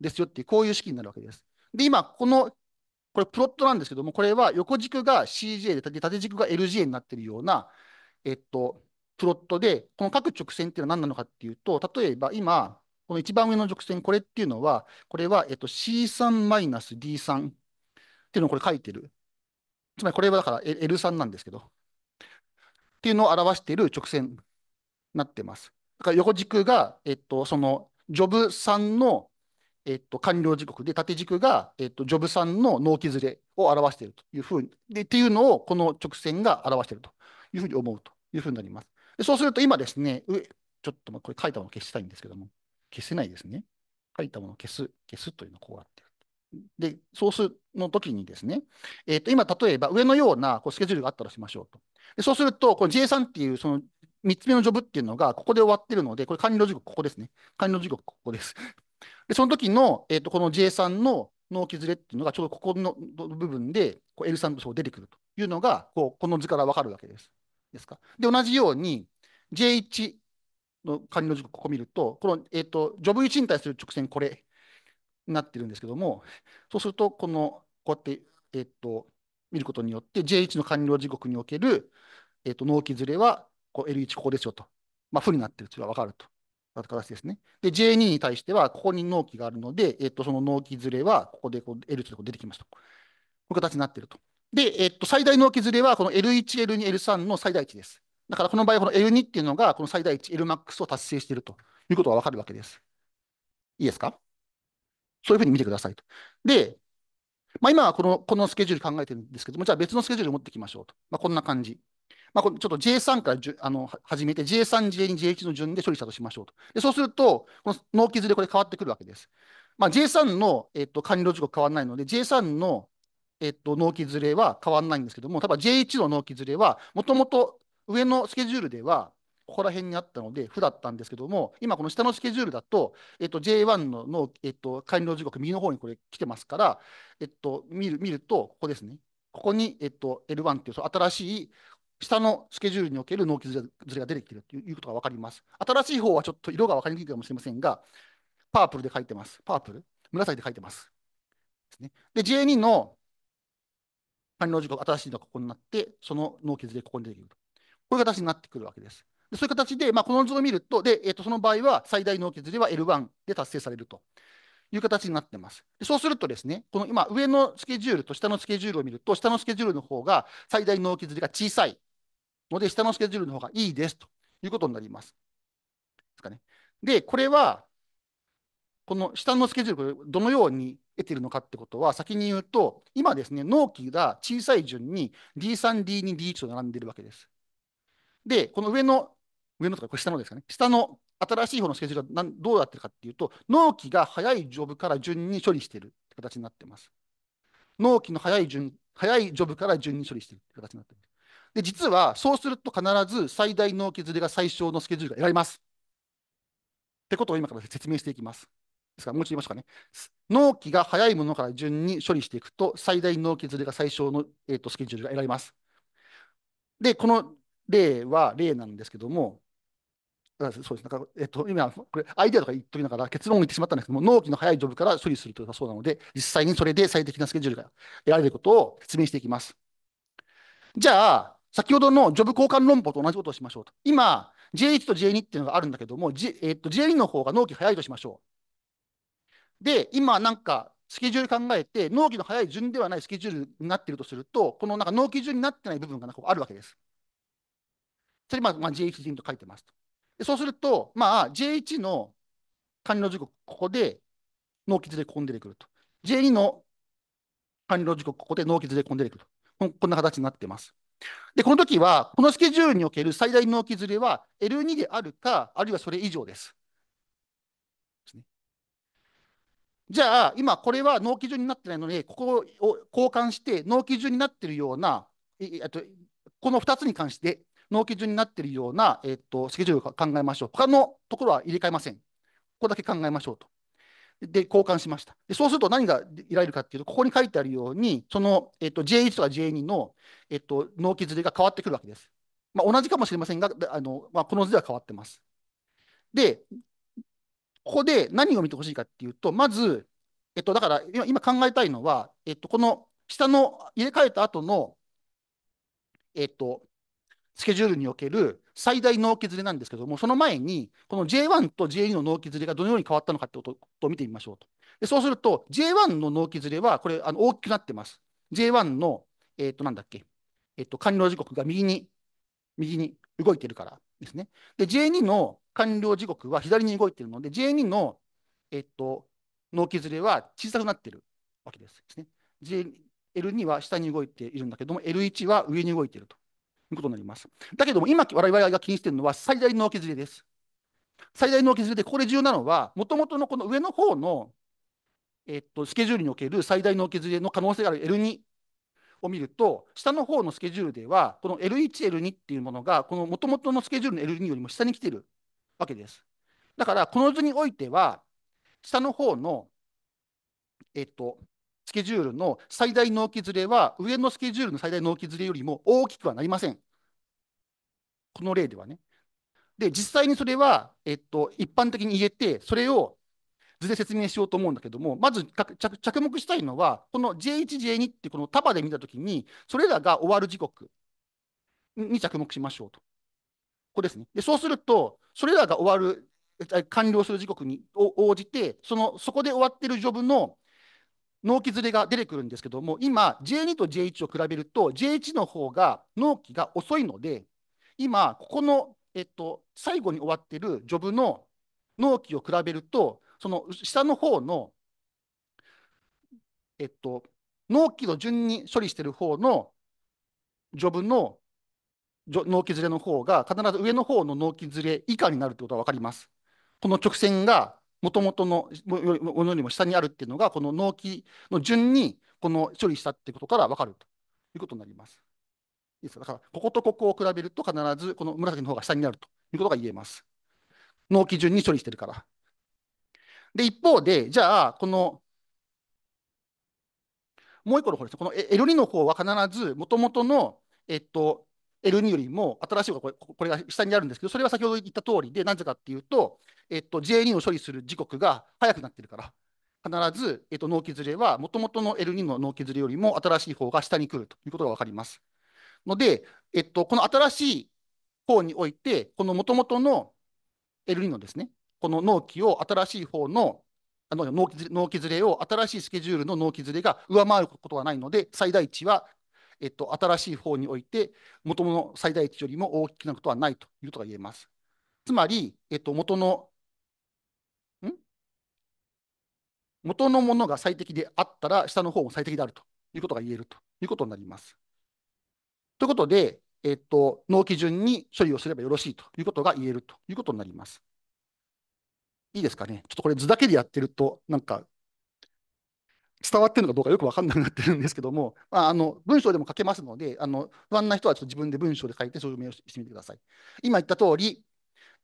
ですよっていう、こういう式になるわけです。で、今、この、これプロットなんですけども、これは横軸が CJ で、縦軸が LJ になっているような、えっと、プロットで、この各直線っていうのは何なのかっていうと、例えば今、この一番上の直線、これっていうのは、これは、えっと、C3-D3 っていうのをこれ書いてる。つまりこれはだから L3 なんですけど、っていうのを表している直線になってます。だから横軸が、えっと、そのジョブさんの、えっと、完了時刻で、縦軸が、えっと、ジョブさんの納期ずれを表しているというふうに、で、っていうのをこの直線が表しているというふうに思うというふうになります。でそうすると今ですね、ちょっとこれ書いたものを消したいんですけども、消せないですね。書いたものを消す、消すというのはこうあて。で、ソースの時にですね、えっ、ー、と、今、例えば上のようなこうスケジュールがあったとしましょうと。でそうすると、この J3 っていうその3つ目のジョブっていうのがここで終わってるので、これ管理の時刻ここですね。管理の時刻ここです。で、その時の、えっ、ー、と、この J3 の納期ずれっていうのがちょうどここの部分でこう L3 と出てくるというのが、こうこの図からわかるわけです。ですか。で、同じように J1 の管理の時刻ここ見ると、この、えっ、ー、と、ジョブ1に対する直線これなってるんですけども、そうすると、この、こうやって、えっと、見ることによって、J1 の完了時刻における、えっと、納期ずれは、こう L1 ここですよと。まあ、負になってるというのが分かると。形ですね。で、J2 に対しては、ここに納期があるので、えっと、その納期ずれは、ここでこう L1 でこう出てきますと。こういう形になってると。で、えっと、最大納期ずれは、この L1、L2、L3 の最大値です。だから、この場合、この L2 っていうのが、この最大値、Lmax を達成しているということが分かるわけです。いいですかそういうふうに見てくださいと。で、まあ、今はこのこのスケジュール考えてるんですけども、じゃあ別のスケジュール持ってきましょうと。まあ、こんな感じ。まあ、このちょっと J3 からじゅあの始めて、J3、J2、J1 の順で処理したとしましょうと。でそうすると、この納期ずれこれ変わってくるわけです。まあ、J3 の、えっと、管理の時刻変わらないので、J3 の、えっと、納期ずれは変わらないんですけども、ただ J1 の納期ずれは、もともと上のスケジュールでは、ここら辺にあったので、負だったんですけども、今、この下のスケジュールだと、えっと、J1 のの、えっと、完了時刻、右の方にこれ来てますから、えっと、見る見ると、ここですね。ここに、えっと、L1 っていうそ新しい下のスケジュールにおける納期ずれが出てきているということが分かります。新しい方はちょっと色が分かりにくいかもしれませんが、パープルで書いてます。パープル紫で書いてます。ですね、で、J2 の完了時刻、新しいのがここになって、その納期ずれがここに出てくると。こういう形になってくるわけです。そういう形で、まあ、この図を見ると、で、えっ、ー、と、その場合は最大の削りは L1 で達成されるという形になってます。でそうするとですね、この今、上のスケジュールと下のスケジュールを見ると、下のスケジュールの方が最大の削りが小さいので、下のスケジュールの方がいいですということになります。ですかね。で、これは、この下のスケジュール、これどのように得てるのかってことは、先に言うと、今ですね、納期が小さい順に D3、D2、D1 と並んでいるわけです。で、この上の上のとか、これ下のですかね。下の新しい方のスケジュールがどうやってるかっていうと、納期が早いジョブから順に処理してるって形になってます。納期の早い順、早いジョブから順に処理してるって形になってます。で、実はそうすると必ず最大納期ずれが最小のスケジュールが得られます。ってことを今から説明していきます。ですから、もう一度言いましょうかね。納期が早いものから順に処理していくと、最大納期ずれが最小の、えーと、とスケジュールが得られます。で、この例は例なんですけども、そうですなんか、えっと、今、これ、アイデアとか言っときながら結論を言ってしまったんですけども、納期の早いジョブから処理するというのはそうなので、実際にそれで最適なスケジュールが得られることを説明していきます。じゃあ、先ほどのジョブ交換論法と同じことをしましょうと。今、J1 と J2 っていうのがあるんだけども、J えっと、J2 の方が納期早いとしましょう。で、今、なんか、スケジュール考えて、納期の早い順ではないスケジュールになっているとすると、このなんか納期順になってない部分がなんかあるわけです。それまあ、まあ、J1 と書いてますと。そうすると、まあ、J1 の管理の時刻、ここで期血でここに出てくると。J2 の管理の時刻、ここで期血でここに出てくると。こんな形になってます。で、この時は、このスケジュールにおける最大納期ずれは L2 であるか、あるいはそれ以上です。ですね、じゃあ、今これは納期順になってないので、ここを交換して納期順になっているような、えっと、この2つに関して納期順になっているような、えっと、スケジュールを考えましょう。他のところは入れ替えません。ここだけ考えましょうと。で、交換しました。でそうすると何がいられるかっていうと、ここに書いてあるように、その、えっと、J1 とか J2 の、えっと、納期ずれが変わってくるわけです。まあ、同じかもしれませんが、あのまあ、この図では変わってます。で、ここで何を見てほしいかっていうと、まず、えっと、だから今考えたいのは、えっと、この下の入れ替えた後の、えっと、スケジュールにおける最大納期ずれなんですけども、その前に、この J1 と J2 の納期ずれがどのように変わったのかってことを見てみましょうと。でそうすると、J1 の納期ずれは、これ、あの大きくなってます。J1 の、えっ、ー、と、なんだっけ、えっ、ー、と、完了時刻が右に、右に動いてるからですね。で、J2 の完了時刻は左に動いてるので、J2 の、えっ、ー、と、納期ずれは小さくなってるわけです。ですね、J、L2 は下に動いているんだけども、L1 は上に動いていると。いうことになります。だけども、今、我々が気にしているのは最大の削りです。最大の削りで、ここで重要なのは、もともとのこの上の方の、えっと、スケジュールにおける最大の削りの可能性がある L2 を見ると、下の方のスケジュールでは、この L1、L2 っていうものが、このもともとのスケジュールの L2 よりも下に来ているわけです。だから、この図においては、下の方の、えっと、ケジュールの最大納期ずれは、上のスケジュールの最大納期ずれよりも大きくはなりません。この例ではね。で、実際にそれは、えっと、一般的に言えて、それを図で説明しようと思うんだけども、まず着目したいのは、この J1、J2 ってこの束で見たときに、それらが終わる時刻に着目しましょうと。ここですね。で、そうすると、それらが終わる、完了する時刻に応じて、そのそこで終わってるジョブの納期ずれが出てくるんですけども、今、J2 と J1 を比べると、J1 の方が納期が遅いので、今、ここの、えっと、最後に終わってるジョブの納期を比べると、その下の方の、えっと、納期の順に処理してる方のジョブの納期ずれの方が、必ず上の方の納期ずれ以下になるということが分かります。この直線がもともとのものよりも下にあるっていうのが、この納期の順にこの処理したっていうことから分かるということになります。いいですかだから、こことここを比べると必ずこの紫の方が下になるということが言えます。納期順に処理してるから。で、一方で、じゃあ、この、もう一個の方です。この L2 の方は必ず、もともとの、えっと、L2 よりも新しい方がこれこれが下にあるんですけど、それは先ほど言った通りで、なぜかっていうと、えっと、J2 を処理する時刻が早くなってるから、必ず、えっと、納期ずれは、もともとの L2 の納期ずれよりも新しい方が下に来るということが分かります。ので、えっと、この新しい方において、このもともとの L2 のですね、この納期を新しい方のあの納期納期ずれを新しいスケジュールの納期ずれが上回ることはないので、最大値はえっと、新しい方において、元の最大値よりも大きなことはないということが言えます。つまり、えっと、元の、ん元のものが最適であったら、下の方も最適であるということが言えるということになります。ということで、えっと、納期順に処理をすればよろしいということが言えるということになります。いいですかね。ちょっとこれ図だけでやってると、なんか伝わってるのかどうかよく分かんなくなってるんですけども、まあ、あの文章でも書けますのであの不安な人はちょっと自分で文章で書いて証明をしてみてください。今言った通り、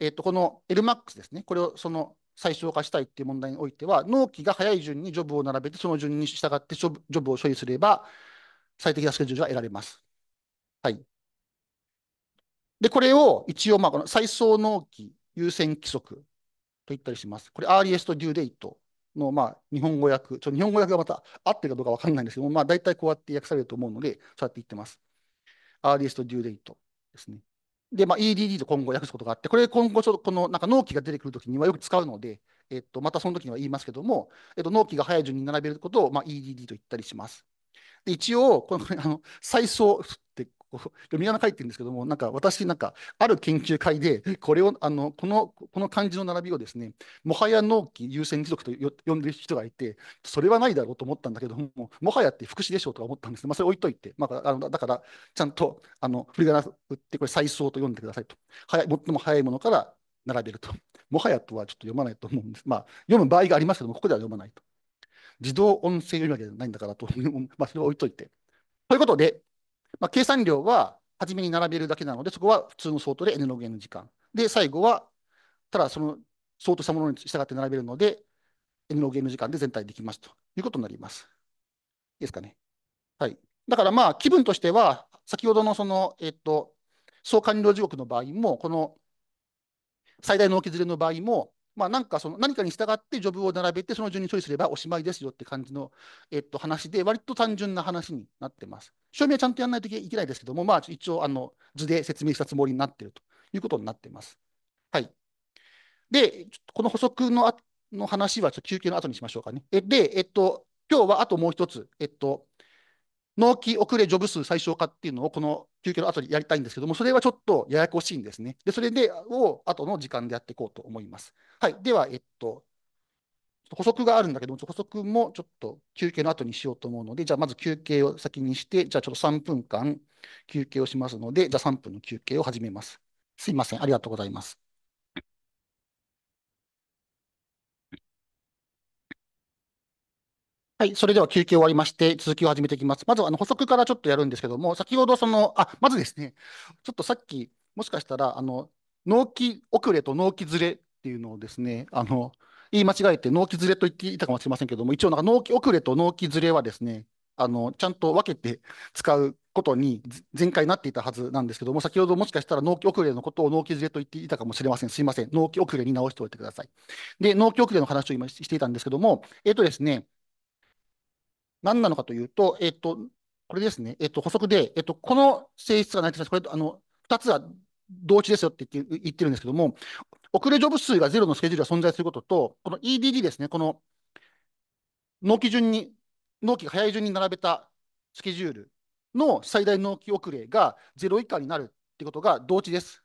えっと、この LMAX ですねこれをその最小化したいっていう問題においては納期が早い順にジョブを並べてその順に従ってジョブを処理すれば最適なスケジュールが得られます。はい、でこれを一応まあこの最小納期優先規則と言ったりします。これ REST due date の、まあ、日本語訳、ちょ日本語訳がまた合ってるかどうかわかんないんですけども、まあ、大体こうやって訳されると思うので、そうやって言ってます。アーリエストデューデイトですね。で、まあ、EDD と今後訳すことがあって、これ今後ちょっとこのなんか納期が出てくるときにはよく使うので、えっと、またその時には言いますけども、えっと、納期が早い順に並べることを、まあ、EDD と言ったりします。で一応、このあの再送、読み穴書いてるんですけども、なんか私、なんかある研究会で、これを、あの、この、この漢字の並びをですね、もはや納期優先持続と呼んでる人がいて、それはないだろうと思ったんだけども、もはやって副詞でしょうとか思ったんですまあ、それ置いといて、まあ、あのだから、ちゃんと、あの、振り仮名打って、これ、最送と読んでくださいと。早い、最も早いものから並べると。もはやとはちょっと読まないと思うんです。まあ、読む場合がありますけども、ここでは読まないと。自動音声読み上げじゃないんだからと、まあ、それを置いといて。ということで、まあ、計算量は初めに並べるだけなので、そこは普通の相当で n ログ n 時間。で、最後は、ただその相当したものに従って並べるので、n ログ n 時間で全体できますということになります。いいですかね。はい。だからまあ、気分としては、先ほどのその、えっと、相関量地獄の場合も、この最大の置きずれの場合も、まあ、なんかその何かに従ってジョブを並べて、その順に処理すればおしまいですよって感じの、えっと、話で、割と単純な話になってます。証明はちゃんとやらないといけないですけども、まあ、一応あの図で説明したつもりになっているということになっています。はい、で、この補足のあの話はちょっと休憩の後にしましょうかね。えで、えっと、今日はあともう一つ、えっと、納期遅れジョブ数最小化っていうのをこの休憩の後にやりたいんですけども、それはちょっとややこしいんですね。で、それで、を後の時間でやっていこうと思います。はい。では、えっと、補足があるんだけども、補足もちょっと休憩の後にしようと思うので、じゃあまず休憩を先にして、じゃあちょっと3分間休憩をしますので、じゃあ3分の休憩を始めます。すいません。ありがとうございます。はい、それでは休憩終わりまして、続きを始めていきます。まず、あの補足からちょっとやるんですけども、先ほど、その、あ、まずですね、ちょっとさっき、もしかしたら、あの、納期遅れと納期ずれっていうのをですね、あの、言い間違えて納期ずれと言っていたかもしれませんけども、一応、なんか納期遅れと納期ずれはですね、あの、ちゃんと分けて使うことに前回なっていたはずなんですけども、先ほどもしかしたら納期遅れのことを納期ずれと言っていたかもしれません。すいません。納期遅れに直しておいてください。で、納期遅れの話を今していたんですけども、えっ、ー、とですね、何なのかというと、えっ、と、これですね、えっ、と、補足で、えっ、と、この性質がな定しこれ、あの、2つは同値ですよって言って言ってるんですけども、遅れジョブ数がゼロのスケジュールが存在することと、この EDD ですね、この納期順に、納期が早い順に並べたスケジュールの最大納期遅れが0以下になるっていうことが同値です。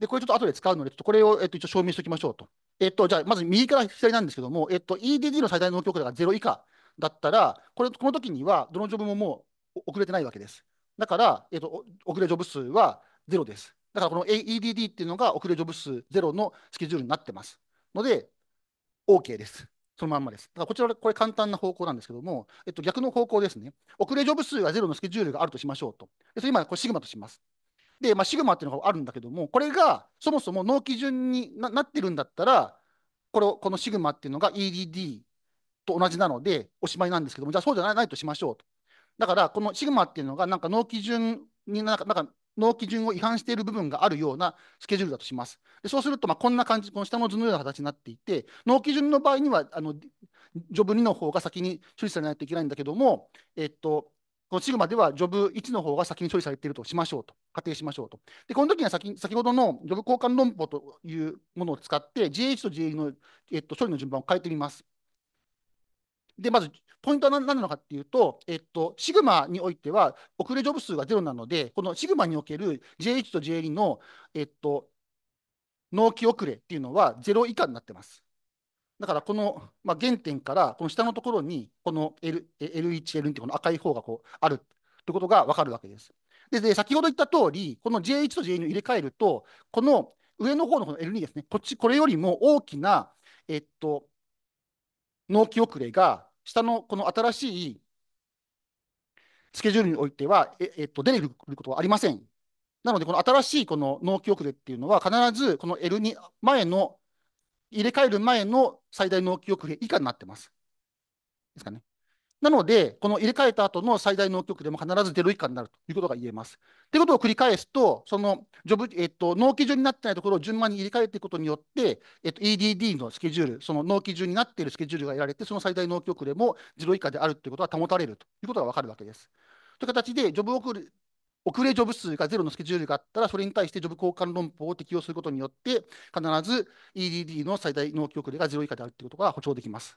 で、これちょっと後で使うので、ちょっとこれを、えっと、一応証明しておきましょうと。えっと、じゃあ、まず右から左なんですけども、えっと、EDD の最大納期遅れが0以下だったら、これこの時にはどのジョブももう遅れてないわけです。だから、えーと、遅れジョブ数はゼロです。だからこの EDD っていうのが遅れジョブ数ゼロのスケジュールになってます。ので、OK です。そのまんまです。だからこちら、これ簡単な方向なんですけども、えっと、逆の方向ですね。遅れジョブ数はゼロのスケジュールがあるとしましょうと。でそれ今、これシグマとします。で、まあ、シグマっていうのがあるんだけども、これがそもそも納期順になってるんだったら、これこのシグマっていうのが EDD と同じなのでおしまいなんですけども、じゃあそうじゃないとしましょうと。だから、このシグマっていうのが、なんか納基準になんか、なんか納基準を違反している部分があるようなスケジュールだとします。でそうすると、まこんな感じ、この下の図のような形になっていて、納基準の場合には、あのジョブ2の方が先に処理されないといけないんだけども、えっと、このシグマではジョブ1の方が先に処理されているとしましょうと、仮定しましょうと。で、この時には先先ほどのジョブ交換論法というものを使って、g h と JE の、えっと、処理の順番を変えてみます。で、まずポイントは何なのかっていうと、えっと、シグマにおいては遅れジョブ数がゼロなので、このシグマにおける J1 と J2 の、えっと、納期遅れっていうのは0以下になってます。だからこの、まあ、原点からこの下のところにこの L L1、L2 ってこの赤い方がこうあるってことが分かるわけです。で、で先ほど言った通り、この J1 と J2 を入れ替えると、この上の方のこの L2 ですね、こっち、これよりも大きな、えっと、納期遅れが下のこの新しいスケジュールにおいては、ええっと、出てくることはありません。なので、この新しいこの納期遅れっていうのは、必ずこの L2 前の、入れ替える前の最大納期遅れ以下になってます。ですかね。なので、この入れ替えた後の最大納期遅れも必ず0以下になるということが言えます。ということを繰り返すと、そのジョブ、えっと、納期順になってないところを順番に入れ替えていくことによって、えっと、EDD のスケジュール、その納期順になっているスケジュールが得られて、その最大納期遅れも0以下であるということは保たれるということが分かるわけです。という形で、ジョブ遅れ、遅れジョブ数がゼロのスケジュールがあったら、それに対してジョブ交換論法を適用することによって、必ず EDD の最大納期遅れが0以下であるということが保証できます。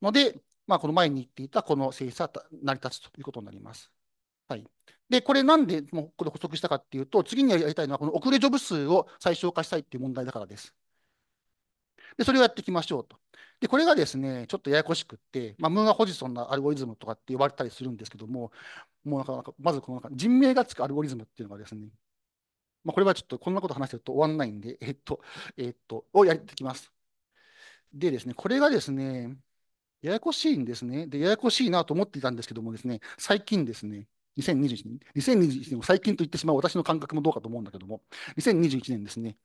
ので、まあ、この前に言っていたこの性質は成り立つということになります。はい、で、これなんでもうこれ補足したかっていうと、次にやりたいのはこの遅れジョブ数を最小化したいっていう問題だからです。で、それをやっていきましょうと。で、これがですね、ちょっとややこしくって、まあ、ムーア・ホジソンのアルゴリズムとかって呼ばれたりするんですけども、もうなかなか、まずこのなんか人名がつくアルゴリズムっていうのがですね、まあ、これはちょっとこんなこと話してると終わんないんで、えっと、えっと、をやっていきます。でですね、これがですね、ややこしいんですね。で、ややこしいなと思っていたんですけどもですね、最近ですね、2021年、2021年を最近と言ってしまう私の感覚もどうかと思うんだけども、2021年ですね、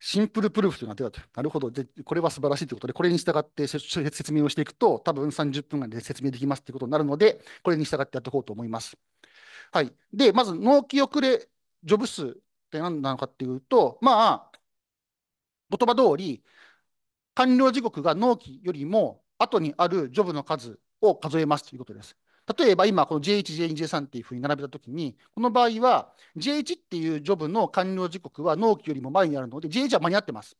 シンプルプルーフというのが出たと。なるほど。で、これは素晴らしいということで、これに従って説明をしていくと、多分30分間で説明できますということになるので、これに従ってやっていこうと思います。はい。で、まず、納期遅れ、ジョブ数って何なのかっていうと、まあ、言葉通り、完了時刻が納期よりも後にあるジョブの数を数えますということです。例えば今、この J1、J2、J3 っていうふうに並べたときに、この場合は J1 っていうジョブの完了時刻は納期よりも前にあるので、J1 は間に合ってます。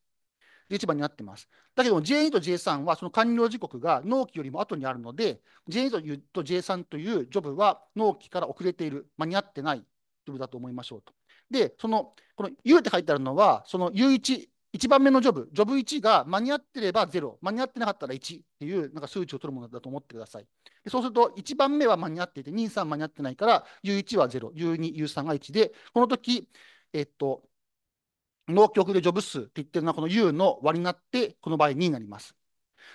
J1 間に合ってます。だけども J2 と J3 はその完了時刻が納期よりも後にあるので、J2 と J3 というジョブは納期から遅れている、間に合ってないジョブだと思いましょうと。で、その、この U って書いてあるのは、その U1 1番目のジョブ、ジョブ1が間に合ってれば0、間に合ってなかったら1っていうなんか数値を取るものだと思ってください。でそうすると、1番目は間に合っていて、2、3間に合ってないから、U1 は0、U2、U3 が1で、この時、えっと、農局でジョブ数って言ってるのは、この U の割になって、この場合2になります。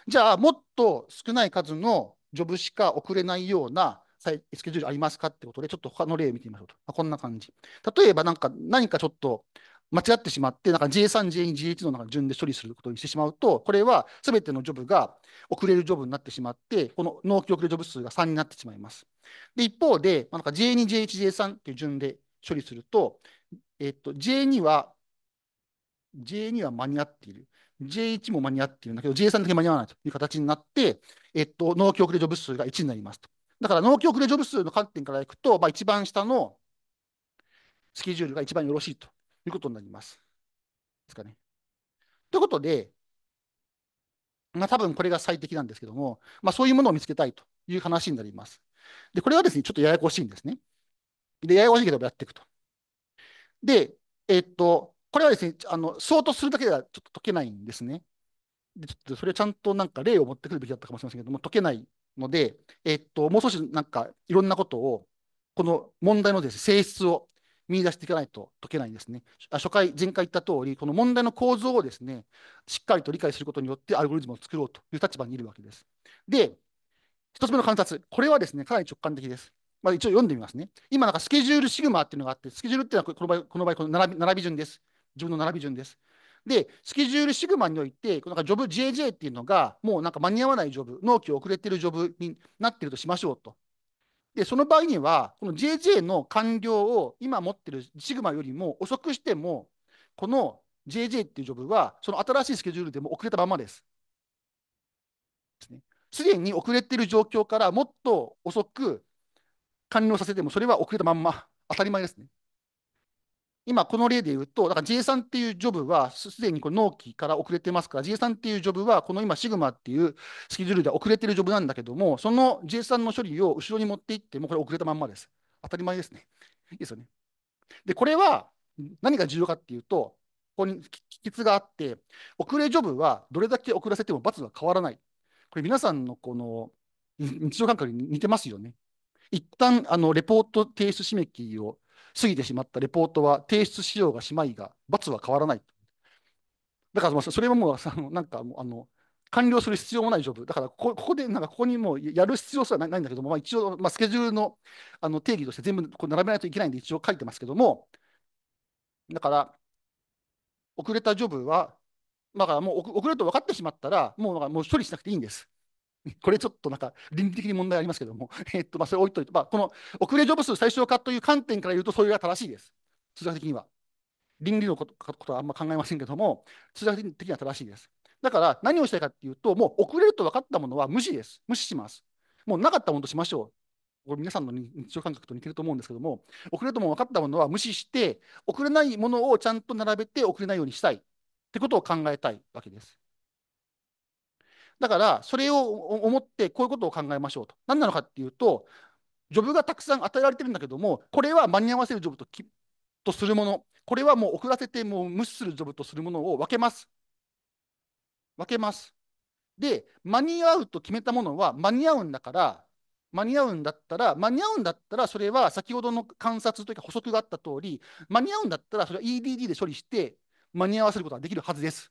じゃあ、もっと少ない数のジョブしか送れないようなスケジュールありますかってことで、ちょっと他の例を見てみましょうと。こんな感じ。例えば、か、何かちょっと、間違ってしまって、なんか J3、J2、J1 の中順で処理することにしてしまうと、これはすべてのジョブが遅れるジョブになってしまって、この納期遅れジョブ数が3になってしまいます。で、一方で、まあ、なんか J2、J1、J3 っていう順で処理すると、えっと、J2 は、J2 は間に合っている。J1 も間に合っているんだけど、J3 だけ間に合わないという形になって、えっと、納期遅れジョブ数が1になりますと。だから納期遅れジョブ数の観点からいくと、まあ、一番下のスケジュールが一番よろしいということになります。ですかね。ということで、まあ、多分これが最適なんですけども、まあ、そういうものを見つけたいという話になります。で、これはですね、ちょっとややこしいんですね。で、ややこしいけどやっていくと。で、えっと、これはですね、あの、相当するだけではちょっと解けないんですね。で、ちょっとそれちゃんとなんか例を持ってくるべきだったかもしれませんけども、解けないので、えっと、もう少しなんかいろんなことを、この問題のです、ね、性質を見出していかないと解けないんですね。初回、前回言った通り、この問題の構造をですね、しっかりと理解することによってアルゴリズムを作ろうという立場にいるわけです。で、1つ目の観察、これはですね、かなり直感的です。まあ、一応読んでみますね。今、なんかスケジュールシグマっていうのがあって、スケジュールっていうのはこの場合、この場合この並び並び順です。自分の並び順です。で、スケジュールシグマにおいて、なんかジョブ JJ っていうのが、もうなんか間に合わないジョブ、納期遅れてるジョブになってるとしましょうと。で、その場合には、この JJ の完了を今持ってるシグマよりも遅くしても、この JJ っていうジョブは、その新しいスケジュールでも遅れたままです。すでに遅れている状況からもっと遅く完了させても、それは遅れたまんま、当たり前ですね。今この例で言うと、だから J3 っていうジョブはすでにこの納期から遅れてますから、J3 っていうジョブはこの今シグマっていうスケジュールで遅れてるジョブなんだけども、その J3 の処理を後ろに持っていってもこれ遅れたまんまです。当たり前ですね。いいですよね。で、これは何が重要かっていうと、ここに記つがあって、遅れジョブはどれだけ遅らせても罰は変わらない。これ皆さんのこの日常感覚に似てますよね。一旦あのレポート提出締め切りを過ぎてしまったレポートは提出しようがしまいが、罰は変わらない。だから、それはもう、あのなんかもうあの、完了する必要もないジョブ。だからこ、ここで、なんか、ここにもうやる必要すらないんだけども、まあ、一応、まあ、スケジュールのあの定義として全部こう並べないといけないんで、一応書いてますけども、だから、遅れたジョブは、だからもう遅れると分かってしまったら、もうもう処理しなくていいんです。これちょっとなんか倫理的に問題ありますけども、えっとまあ、それ置いといて、まあ、この遅れジョブ数最小化という観点から言うと、それが正しいです。通学的には。倫理のことはあんま考えませんけども、通学的には正しいです。だから何をしたいかっていうと、もう遅れると分かったものは無視です。無視します。もうなかったものとしましょう。これ皆さんの日常感覚と似てると思うんですけども、遅れるとも分かったものは無視して、遅れないものをちゃんと並べて遅れないようにしたいってことを考えたいわけです。だから、それを思って、こういうことを考えましょうと。何なのかっていうと、ジョブがたくさん与えられてるんだけども、これは間に合わせるジョブととするもの、これはもう遅らせてもう無視するジョブとするものを分けます。分けます。で、間に合うと決めたものは間に合うんだから、間に合うんだったら、間に合うんだったら、それは先ほどの観察というか補足があった通り、間に合うんだったら、それは EDD で処理して、間に合わせることができるはずです。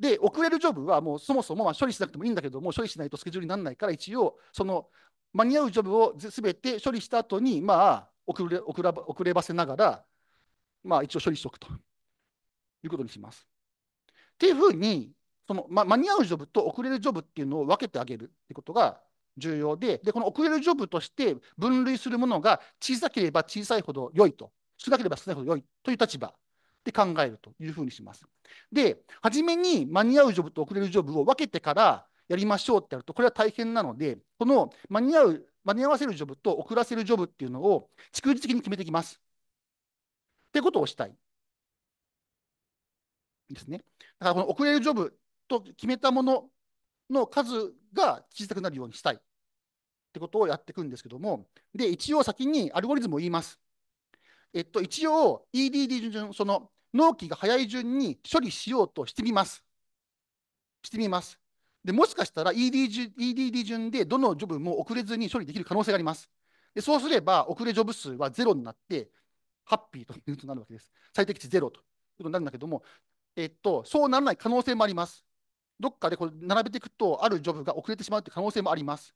で、遅れるジョブはもうそもそもま処理しなくてもいいんだけども、処理しないとスケジュールにならないから、一応、その間に合うジョブを全て処理した後に、まあ遅れ遅ら、遅ればせながら、まあ、一応処理しておくということにします。っていうふうに、そのま、間に合うジョブと遅れるジョブっていうのを分けてあげるってことが重要でで、この遅れるジョブとして分類するものが小さければ小さいほど良いと、少なければ少ないほど良いという立場って考えるというふうにします。で、初めに間に合うジョブと遅れるジョブを分けてからやりましょうってやると、これは大変なので、この間に合う、間に合わせるジョブと遅らせるジョブっていうのを逐次的に決めていきます。ってことをしたい。ですね。だからこの遅れるジョブと決めたものの数が小さくなるようにしたいってことをやっていくんですけども、で、一応先にアルゴリズムを言います。えっと、一応 EDD 順、その納期が早い順に処理しようとしてみます。してみます。でもしかしたら EDD, EDD 順でどのジョブも遅れずに処理できる可能性があります。でそうすれば遅れジョブ数はゼロになって、ハッピーということになるわけです。最適値ゼロということになるんだけども、えっと、そうならない可能性もあります。どっかでこれ並べていくと、あるジョブが遅れてしまうという可能性もあります。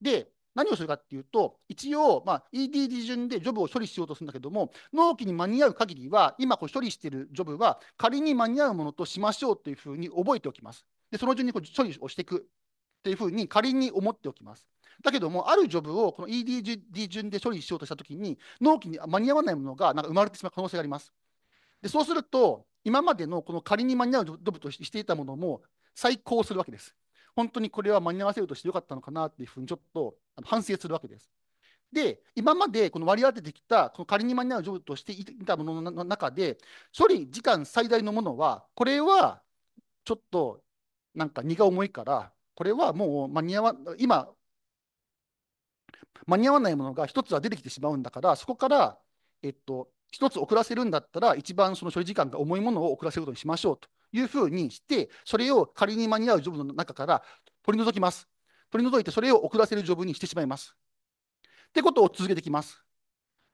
で、何をするかっていうと、一応、まあ、EDD 順でジョブを処理しようとするんだけども、納期に間に合う限りは、今こう処理しているジョブは、仮に間に合うものとしましょうというふうに覚えておきます。で、その順にこう処理をしていくというふうに仮に思っておきます。だけども、あるジョブをこの EDD 順で処理しようとしたときに、納期に間に合わないものがなんか生まれてしまう可能性があります。で、そうすると、今までのこの仮に間に合うジョブとしていたものも再考するわけです。本当にこれは間に合わせようとしてよかったのかなっていうふうにちょっと反省するわけです。で、今までこの割り当ててきた、この仮に間に合うジョブとしていたものの中で、処理時間最大のものは、これはちょっとなんか荷が重いから、これはもう間に合わ今、間に合わないものが1つは出てきてしまうんだから、そこから、えっと、1つ遅らせるんだったら、一番その処理時間が重いものを遅らせることにしましょうというふうにして、それを仮に間に合うジョブの中から取り除きます。取り除いてそれを遅らせるジョブにしてしまいます。ってことを続けてきます。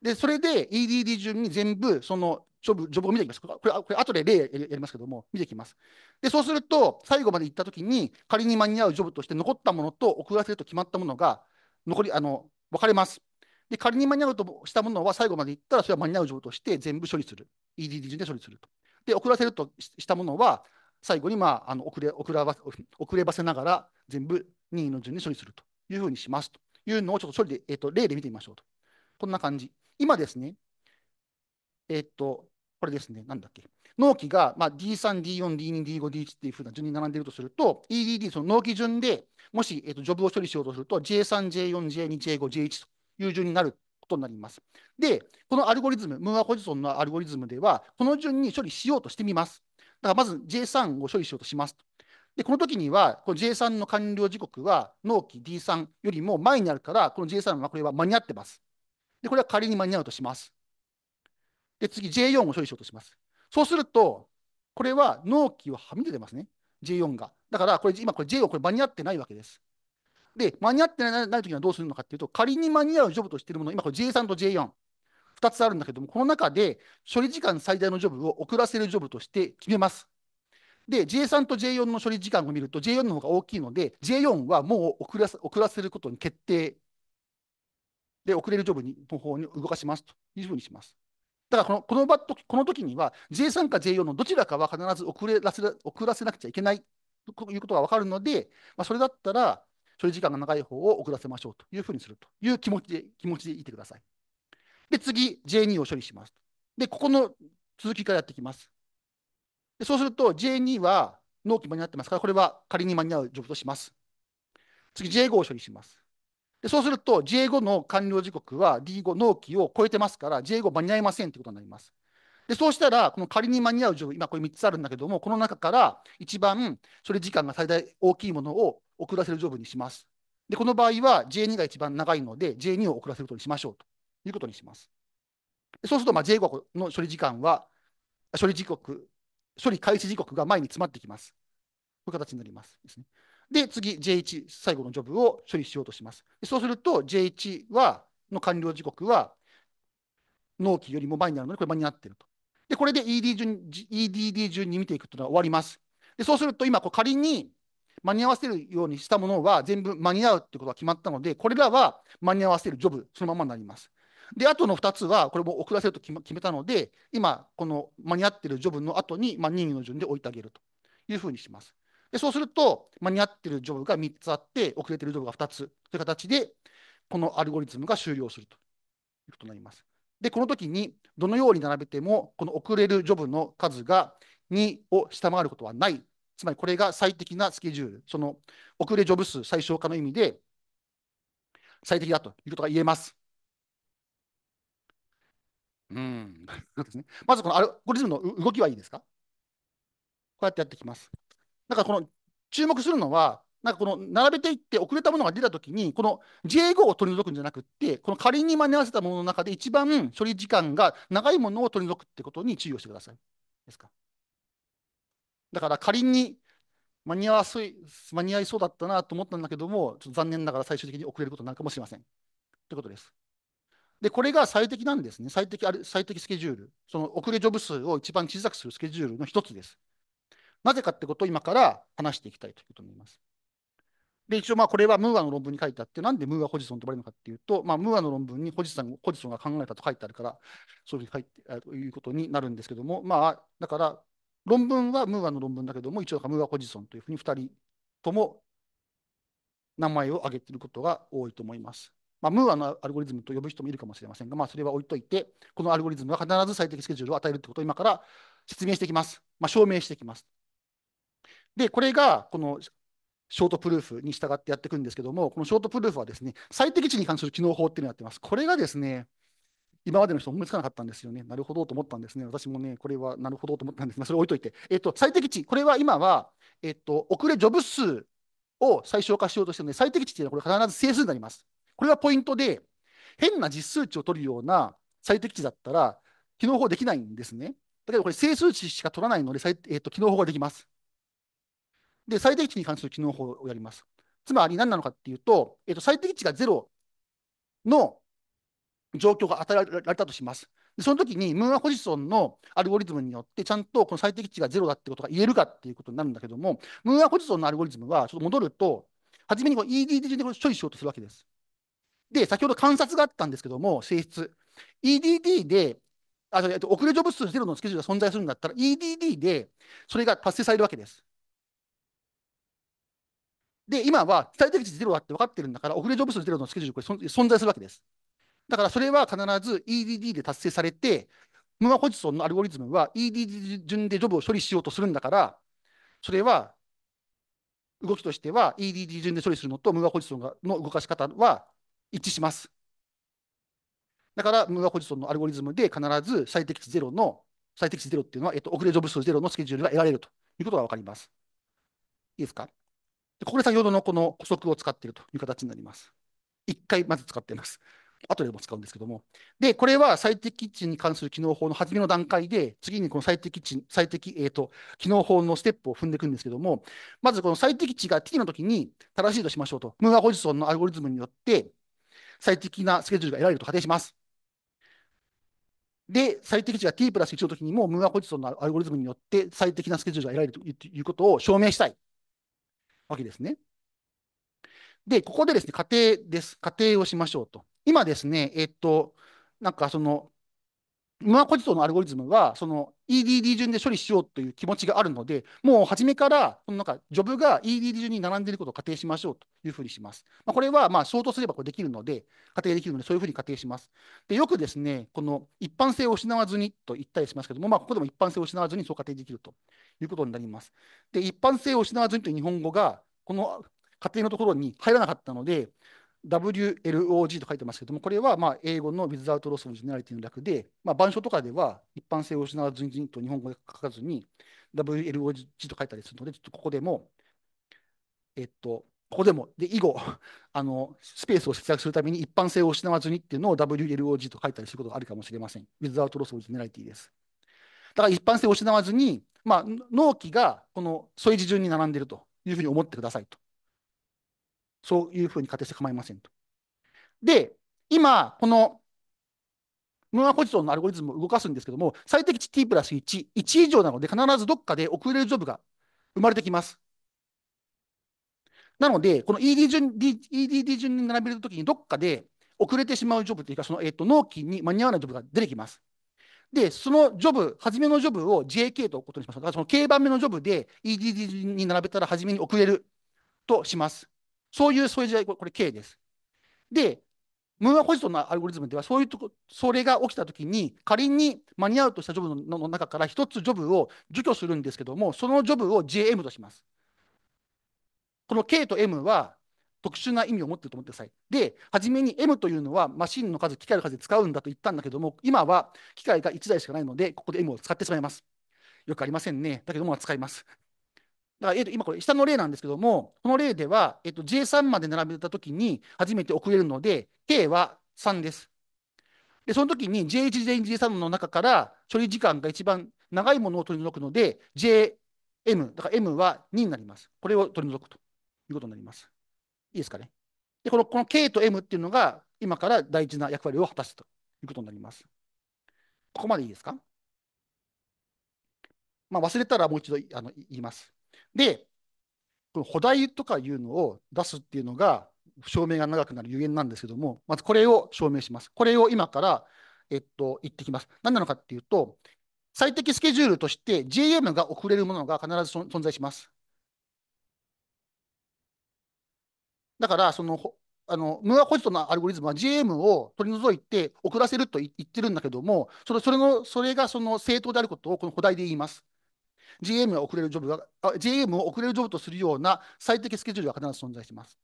で、それで EDD 順に全部そのジョブジョブを見ていきます。これ、これ後で例やりますけども、見ていきます。で、そうすると、最後まで行ったときに、仮に間に合うジョブとして残ったものと遅らせると決まったものが、残り、あの、分かれます。で、仮に間に合うとしたものは最後まで行ったら、それは間に合うジョブとして全部処理する。EDD 順で処理すると。で、遅らせるとしたものは、最後に、まあ、あの遅れ遅らば遅ればせながら全部任意の順に処理するというふうにしますというのをちょっと処理で、えーと、例で見てみましょうと。こんな感じ。今ですね、えっ、ー、と、これですね、なんだっけ。納期が、まあ、D3、D4、D2、D5、D1 っていうふうな順に並んでいるとすると、EDD、その納期順で、もし、えーと、とジョブを処理しようとすると、J3、J4、J2、J5、J1 という順になることになります。で、このアルゴリズム、ムーア・ホジソンのアルゴリズムでは、この順に処理しようとしてみます。だからまず J3 を処理しようとしますで、この時には、この J3 の完了時刻は、納期 D3 よりも前にあるから、この J3 はこれは間に合ってます。で、これは仮に間に合うとします。で、次 J4 を処理しようとします。そうすると、これは納期をはみ出てますね。J4 が。だから、これ、今これ J4 これ間に合ってないわけです。で、間に合ってないない時にはどうするのかっていうと、仮に間に合うジョブとしているもの、今これ J3 と J4。2つあるんだけども、この中で処理時間最大のジョブを遅らせるジョブとして決めます。で、J3 と J4 の処理時間を見ると、J4 の方が大きいので、J4 はもう遅らせ遅らせることに決定で、遅れるジョブにの方に動かしますというふうにします。だからこのこの場この時には J3 か J4 のどちらかは必ず遅れらせ遅らせなくちゃいけないということが分かるので、まあ、それだったら処理時間が長い方を遅らせましょうというふうにするという気持ちで気持ちでいてください。で、次、J2 を処理します。で、ここの続きからやってきます。でそうすると、J2 は納期間に合ってますから、これは仮に間に合うジョブとします。次、J5 を処理します。でそうすると、J5 の完了時刻は D5 納期を超えてますから、J5 間に合いませんということになります。でそうしたら、この仮に間に合うジョブ、今これ3つあるんだけども、この中から一番それ時間が最大大きいものを遅らせるジョブにします。で、この場合は J2 が一番長いので、J2 を遅らせることにしましょうと。いうことにします。そうすると、まあ、J 5の処理時間は、処理時刻、処理開始時刻が前に詰まってきます。こういう形になります。ですね、で、次、J1、最後のジョブを処理しようとします。そうすると、J1 は、の完了時刻は、納期よりも前になるので、これ間に合っていると。で、これで ED 順 EDD 順に見ていくというのは終わります。でそうすると、今、仮に間に合わせるようにしたものは全部間に合うということが決まったので、これらは間に合わせるジョブ、そのままになります。で、あとの2つは、これも遅らせると決めたので、今、この間に合ってるジョブの後に、まあ、任意の順で置いてあげるというふうにします。でそうすると、間に合ってるジョブが3つあって、遅れてるジョブが2つという形で、このアルゴリズムが終了するということになります。で、この時に、どのように並べても、この遅れるジョブの数が2を下回ることはない。つまり、これが最適なスケジュール、その遅れジョブ数最小化の意味で、最適だということが言えます。うん、そうですね。まずこのアルゴリズムの動きはいいですかこうやってやってきます。だからこの注目するのは、なんかこの並べていって遅れたものが出たときに、この J5 を取り除くんじゃなくて、この仮に間に合わせたものの中で一番処理時間が長いものを取り除くってことに注意をしてください。ですか。だから仮に間に合わせ間に合いそうだったなと思ったんだけども、ちょっと残念ながら最終的に遅れることになるかもしれません。ということです。で、これが最適なんですね。最適あれ最適スケジュール。その遅れジョブ数を一番小さくするスケジュールの一つです。なぜかってことを今から話していきたいということになります。で、一応まあこれはムーアの論文に書いてあって、なんでムーア・ホジソンと呼ばれるのかっていうと、まあ、ムーアの論文にホジソンホジソンが考えたと書いてあるから、そういうふうに書いていうことになるんですけども、まあ、だから論文はムーアの論文だけども、一応ムーア・ホジソンというふうに2人とも名前を挙げていることが多いと思います。まあ、ムーアのアルゴリズムと呼ぶ人もいるかもしれませんが、まあ、それは置いといて、このアルゴリズムは必ず最適スケジュールを与えるということを今から説明していきます。まあ、証明していきます。で、これがこのショートプルーフに従ってやっていくんですけども、このショートプルーフはですね、最適値に関する機能法っていうのをやってます。これがですね、今までの人思いつかなかったんですよね。なるほどと思ったんですね。私もね、これはなるほどと思ったんですが、それ置いといて。えっと、最適値、これは今は、えっと、遅れジョブ数を最小化しようとしてるので、最適値っていうのはこれ必ず整数になります。これがポイントで、変な実数値を取るような最適値だったら、機能法できないんですね。だけどこれ整数値しか取らないので、えっと、機能法ができます。で、最適値に関する機能法をやります。つまり何なのかっていうと、えっと、最適値が0の状況が与えられたとします。でその時にムーアポジションのアルゴリズムによってちゃんとこの最適値が0だってことが言えるかっていうことになるんだけども、ムーアポジションのアルゴリズムはちょっと戻ると、初めにこう EDD で処理しようとするわけです。で、先ほど観察があったんですけども、性質。EDD で、あえっと、遅れジョブ数ゼロのスケジュールが存在するんだったら、EDD でそれが達成されるわけです。で、今は期待的値ゼロだって分かってるんだから、遅れジョブ数ゼロのスケジュール、これ存在するわけです。だからそれは必ず EDD で達成されて、ムーア・ホジソンのアルゴリズムは EDD 順でジョブを処理しようとするんだから、それは動きとしては EDD 順で処理するのとムーア・ホジソンの動かし方は一致します。だから、ムーア・ホジソンのアルゴリズムで必ず最適値ゼロの、最適値ゼロっていうのは、えっと、遅れジョブ数ゼロのスケジュールが得られるということが分かります。いいですかでこで先ほどのこの補足を使っているという形になります。1回まず使っています。後でも使うんですけども。で、これは最適値に関する機能法の初めの段階で、次にこの最適値、最適、えっ、ー、と、機能法のステップを踏んでいくんですけども、まずこの最適値が t の時に正しいとしましょうと。ムーア・ホジソンのアルゴリズムによって、最適なスケジュールが得られると仮定します。で、最適値が t プラス1の時にも、ムーア・コジソンのアルゴリズムによって最適なスケジュールが得られるということを証明したいわけですね。で、ここでですね、仮定です。仮定をしましょうと。今ですね、えっと、なんかその、ムーア・コジソンのアルゴリズムは、その EDD 順で処理しようという気持ちがあるので、もう初めから、このなんか、ジョブが EDD 順に並んでいることを仮定しましょうというふうにします。まあ、これは、まあ、相当すればこれできるので、仮定できるので、そういうふうに仮定します。で、よくですね、この一般性を失わずにと言ったりしますけども、まあ、ここでも一般性を失わずにそう仮定できるということになります。で、一般性を失わずにという日本語が、この仮定のところに入らなかったので、WLOG と書いてますけども、これはまあ英語の Without Loss of Generality の略で、まあ、板書とかでは一般性を失わずにと日本語で書かずに WLOG と書いたりするので、ちょっとここでも、えっと、ここでも、で、以後、あの、スペースを節約するために一般性を失わずにっていうのを WLOG と書いたりすることがあるかもしれません。Without Loss of Generality です。だから一般性を失わずに、まあ、納期がこの、そういう順に並んでいるというふうに思ってくださいと。そういうふうに仮定して構いませんと。で、今、このムーアポジトンのアルゴリズムを動かすんですけども、最適値 t プラス1、1以上なので必ずどっかで遅れるジョブが生まれてきます。なので、この ED 順 e d 順に並べるときにどっかで遅れてしまうジョブというか、その、えー、と納期に間に合わないジョブが出てきます。で、そのジョブ、初めのジョブを JK とことにします。だからその K 番目のジョブで EDD 順に並べたら初めに遅れるとします。そういう、そういう時代、これ K です。で、ムーアポジトのアルゴリズムでは、そういうとこ、それが起きたときに、仮に間に合うとしたジョブの中から一つジョブを除去するんですけども、そのジョブを JM とします。この K と M は特殊な意味を持っていると思ってください。で、初めに M というのはマシンの数、機械の数で使うんだと言ったんだけども、今は機械が1台しかないので、ここで M を使ってしまいます。よくありませんね。だけども、使います。だから、えっと、今これ、下の例なんですけども、この例では、えっと、J3 まで並べたときに初めて送れるので、K は3です。で、その時に J1、J2、J3 の中から処理時間が一番長いものを取り除くので、JM、だから M は2になります。これを取り除くということになります。いいですかね。で、このこの K と M っていうのが、今から大事な役割を果たすということになります。ここまでいいですかまあ、忘れたらもう一度あの言います。で、この補題とかいうのを出すっていうのが、証明が長くなるゆえんなんですけども、まずこれを証明します。これを今から、えっと、言ってきます。何なのかっていうと、最適スケジュールとして JM が遅れるものが必ず存在します。だから、その、あの、ムーアホジトのアルゴリズムは JM を取り除いて遅らせると言ってるんだけども、それそれのそれがその正当であることをこの補題で言います。GM がれるジョブが、GM を遅れるジョブとするような最適スケジュールは必ず存在します。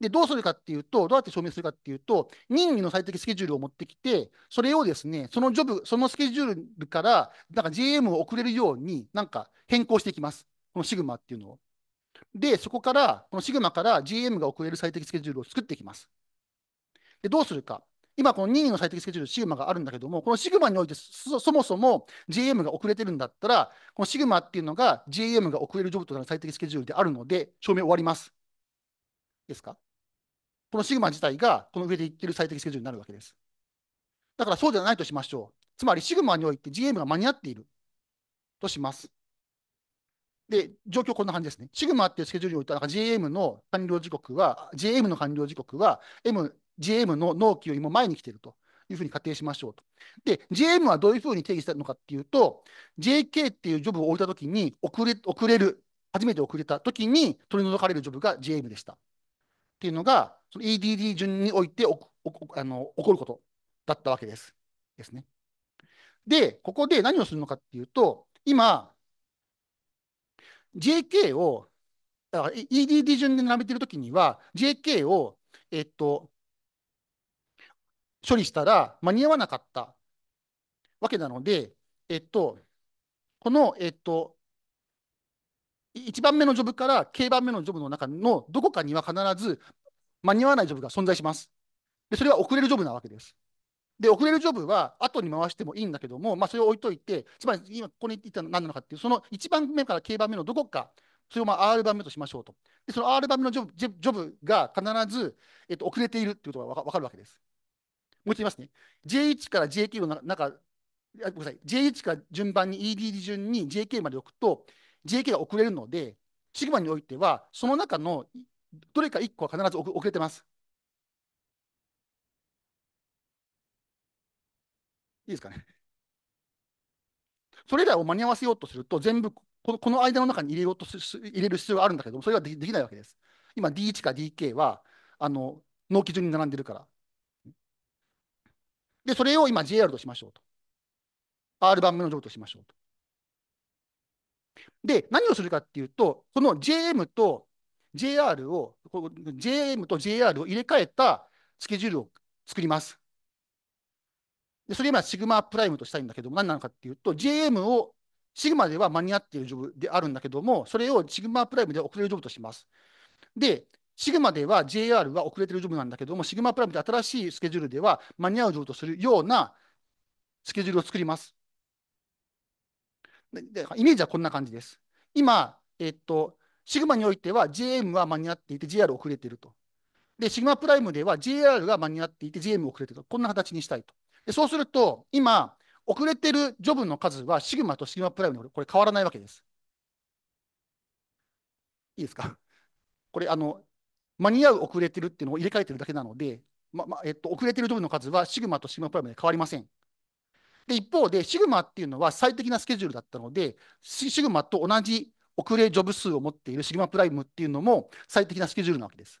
で、どうするかっていうと、どうやって証明するかっていうと、任意の最適スケジュールを持ってきて、それをですね、そのジョブ、そのスケジュールから、なんか GM を遅れるように、なんか変更していきます。このシグマっていうのを。で、そこから、このシグマから GM が遅れる最適スケジュールを作っていきます。で、どうするか。今この任意の最適スケジュール、シグマがあるんだけども、このシグマにおいてそもそも JM が遅れてるんだったら、このシグマっていうのが JM が遅れるジョブとなる最適スケジュールであるので、証明終わります。ですかこのシグマ自体がこの上でいってる最適スケジュールになるわけです。だからそうではないとしましょう。つまりシグマにおいて GM が間に合っているとします。で、状況こんな感じですね。シグマっていうスケジュールにおいて、GM の完了時刻は、JM の完了時刻は M、GM の納期よりも前に来ているというふうに仮定しましょうと。で、GM はどういうふうに定義したのかっていうと、JK っていうジョブを置いたときに遅れ、遅れる、初めて遅れたときに取り除かれるジョブが GM でした。っていうのが、その EDD 順においてあの起こることだったわけです。ですね。で、ここで何をするのかっていうと、今、JK を、だから EDD 順で並べているときには、JK を、えっと、処理したら間に合わなかったわけなので、えっと、この、えっと、1番目のジョブから K 番目のジョブの中のどこかには必ず間に合わないジョブが存在します。でそれは遅れるジョブなわけです。で、遅れるジョブは後に回してもいいんだけども、まあ、それを置いといて、つまり今ここに言ったのは何なのかっていう、その1番目から K 番目のどこか、それをまあ R 番目としましょうと。で、その R 番目のジョブジョブが必ず、えっと、遅れているっていうことが分かるわけです。う一度言いますね。J1 から JK の中、ごめんなさい。J1 から順番に ED 順に JK まで置くと、JK が遅れるので、シグマにおいては、その中のどれか1個は必ず遅れてます。いいですかね。それらを間に合わせようとすると、全部この間の中に入れようとす入れる必要があるんだけども、それはできないわけです。今、D1 か DK はあの納期順に並んでるから。で、それを今 JR としましょうと。R 番目のブとしましょうと。で、何をするかっていうと、この JM と JR を、JM と JR を入れ替えたスケジュールを作ります。でそれ今、シグマプライムとしたいんだけども、何なのかっていうと、JM を、シグマでは間に合っているジョブであるんだけども、それをシグマプライムで送れるジョブとします。で、シグマでは JR は遅れてるジョブなんだけども、シグマプライムで新しいスケジュールでは間に合うジョブとするようなスケジュールを作ります。でイメージはこんな感じです。今、えっと、シグマにおいては JM は間に合っていて JR 遅れてると。で、シグマプライムでは JR が間に合っていて JM 遅れてると。こんな形にしたいと。でそうすると、今、遅れてるジョブの数はシグマとシグマプライムのこれ変わらないわけです。いいですか これ、あの、間に合う遅れてるっていうのを入れ替えてるだけなので、ままえっと、遅れてる部分の数はシグマとシグマプライムで変わりません。で、一方で、シグマっていうのは最適なスケジュールだったので、シグマと同じ遅れジョブ数を持っているシグマプライムっていうのも最適なスケジュールなわけです。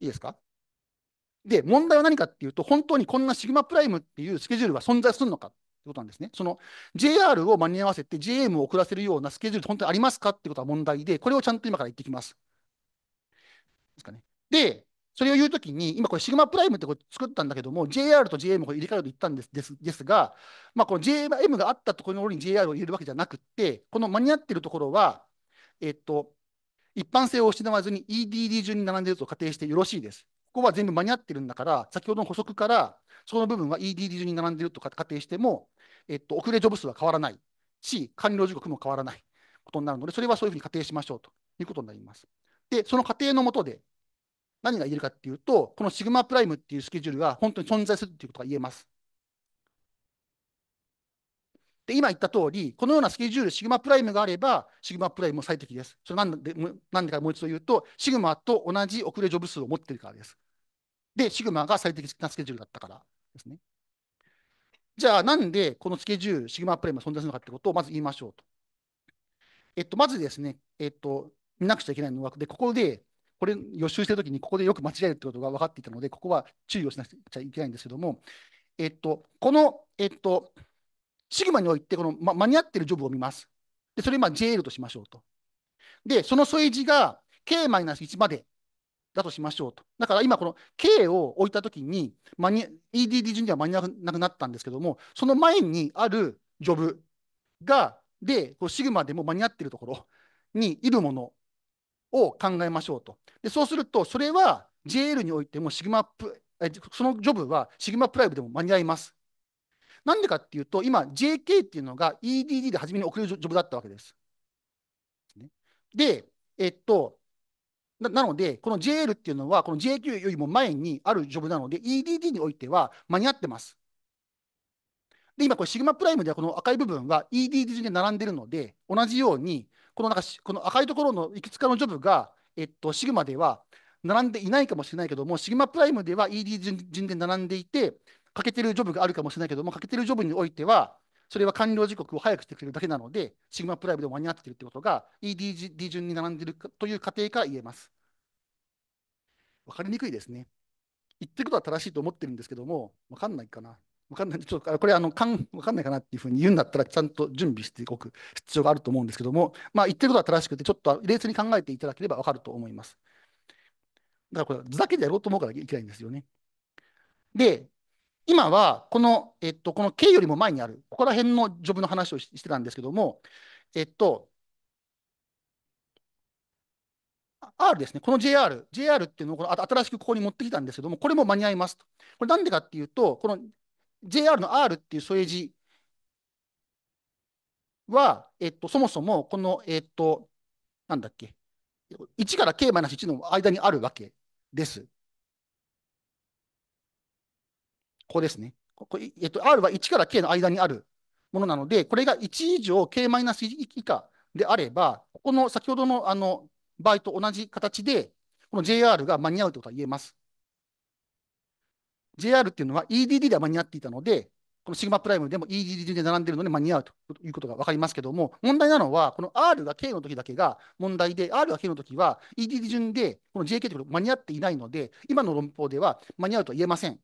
いいですかで、問題は何かっていうと、本当にこんなシグマプライムっていうスケジュールは存在するのかってことなんですね。その JR を間に合わせて JM を遅らせるようなスケジュールって本当にありますかってことは問題で、これをちゃんと今から言ってきます。で、それを言うときに、今これシグマプライムってこれ作ったんだけども、JR と JM を入れ替えると言ったんですですですが、まあ、この JM があったところに JR を入れるわけじゃなくて、この間に合ってるところは、えっと、一般性を失わずに EDD 順に並んでいると仮定してよろしいです。ここは全部間に合ってるんだから、先ほどの補足から、その部分は EDD 順に並んでいると仮定しても、えっと、遅れジョブ数は変わらないし、完了時刻も変わらないことになるので、それはそういうふうに仮定しましょうということになります。で、その仮定のもとで、何が言えるかっていうと、このシグマプライムっていうスケジュールが本当に存在するっていうことが言えます。で、今言った通り、このようなスケジュール、シグマプライムがあれば、シグマプライムも最適です。それなんで、なんでかもう一度言うと、シグマと同じ遅れジョブ数を持ってるからです。で、シグマが最適なスケジュールだったからですね。じゃあ、なんでこのスケジュール、シグマプライムが存在するのかってことをまず言いましょうと。えっと、まずですね、えっと、見なくちゃいけないのは、で、ここで、これ予習してるときに、ここでよく間違えるってことが分かっていたので、ここは注意をしなくちゃいけないんですけども、えっと、この、えっと、シグマにおいて、この、ま、間に合ってるジョブを見ます。で、それ、をあ、JL としましょうと。で、その添え字が K-1 までだとしましょうと。だから今、この K を置いたときに、EDD 順では間に合わなくなったんですけども、その前にあるジョブが、で、こうシグマでも間に合ってるところにいるものを考えましょうと。でそうすると、それは JL においてもシグマプ、そのジョブはシグマプライムでも間に合います。なんでかっていうと、今 JK っていうのが EDD で初めに送れるジョブだったわけです。で、えっと、ななので、この JL っていうのは、この JQ よりも前にあるジョブなので、EDD においては間に合ってます。で、今、これ、シグマプライムではこの赤い部分は EDD 順で並んでるので、同じように、このなんかこの赤いところのいくつかのジョブが、えっと、シグマでは並んでいないかもしれないけども、シグマプライムでは ED 順順で並んでいて、欠けてるジョブがあるかもしれないけども、欠けてるジョブにおいては、それは完了時刻を早くしてくれるだけなので、シグマプライムでも間に合っているということが ED 順に並んでいるという過程から言えます。分かりにくいですね。言ってることは正しいと思ってるんですけども、分かんないかな。分かんない。ちょっと、これ、あの、かん、分かんないかなっていうふうに言うんだったら、ちゃんと準備しておく必要があると思うんですけども、まあ、言ってることは正しくて、ちょっと冷静に考えていただければわかると思います。だから、これ、図だけでやろうと思うからいけないんですよね。で、今は、この、えっと、この K よりも前にある、ここら辺のジョブの話をしてたんですけども、えっと、R ですね、この JR、JR っていうのをこの新しくここに持ってきたんですけども、これも間に合いますと。これなんでかっていうと、この JR の R っていう添え字は、えっと、そもそも、この、えっと、なんだっけ、1から K-1 の間にあるわけです。ここですね。ここえっと、R は1から K の間にあるものなので、これが1以上 K-1 以下であれば、ここの先ほどのあの場合と同じ形で、この JR が間に合うということは言えます。JR っていうのは EDD では間に合っていたので、このシグマプライムでも EDD で並んでいるので間に合うということが分かりますけども、問題なのは、この R が K の時だけが問題で、R が K の時は EDD 順でこの JK と間に合っていないので、今の論法では間に合うとは言えません。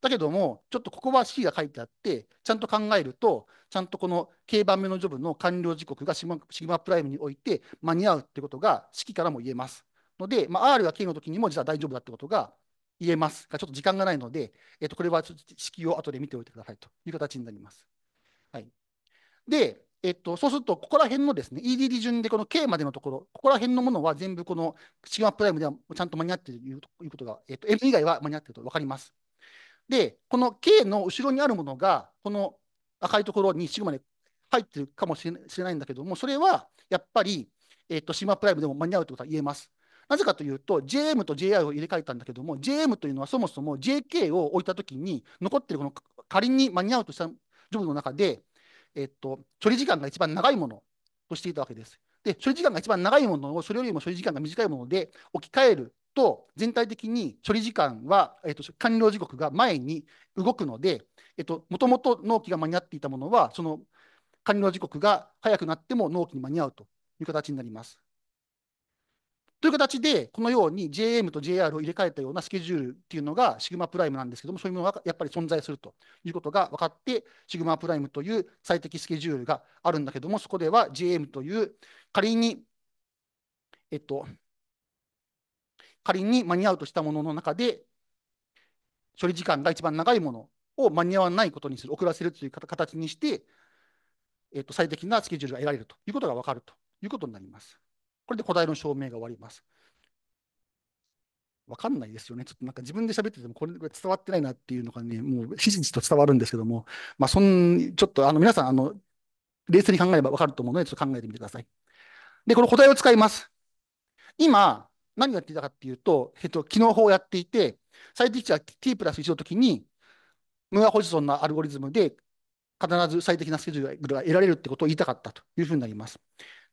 だけども、ちょっとここは C が書いてあって、ちゃんと考えると、ちゃんとこの K 番目のジョブの完了時刻がシグマプライムにおいて間に合うってことが式からも言えます。ので、まあ、R が K の時にも実は大丈夫だってことが言えますが、ちょっと時間がないので、えっと、これは式を後で見ておいてくださいという形になります。はい、で、えっと、そうすると、ここら辺のですね、EDD 順でこの K までのところ、ここら辺のものは全部このシグマプライムではちゃんと間に合っているということが、えっと、M 以外は間に合っていると分かります。で、この K の後ろにあるものが、この赤いところにシグマで入ってるかもしれないんだけども、それはやっぱり、えっと、シグマプライムでも間に合うということは言えます。なぜかというと、JM と JI を入れ替えたんだけども、JM というのはそもそも JK を置いたときに、残ってるこの仮に間に合うとしたジョブの中で、えっと、処理時間が一番長いものとしていたわけです。で、処理時間が一番長いものを、それよりも処理時間が短いもので置き換えると、全体的に処理時間は、えっと、完了時刻が前に動くので、えっと、もともと納期が間に合っていたものは、その完了時刻が早くなっても納期に間に合うという形になります。という形で、このように JM と JR を入れ替えたようなスケジュールっていうのがシグマプライムなんですけども、そういうものがやっぱり存在するということが分かって、シグマプライムという最適スケジュールがあるんだけども、そこでは JM という仮に、えっと、仮に間に合うとしたものの中で、処理時間が一番長いものを間に合わないことにする、遅らせるという形にして、えっと、最適なスケジュールが得られるということが分かるということになります。これで答えの証明が終わります。わかんないですよね。ちょっとなんか自分で喋っててもこれ伝わってないなっていうのがね、もうひじじと伝わるんですけども、まあそん、ちょっとあの皆さん、あの、冷静に考えればわかると思うので、ちょっと考えてみてください。で、この答えを使います。今、何をやっていたかっていうと、えっと、機能法をやっていて、最適値は t プラス1の時に、ムーア・ホジソンのアルゴリズムで必ず最適なスケジュールが得られるってことを言いたかったというふうになります。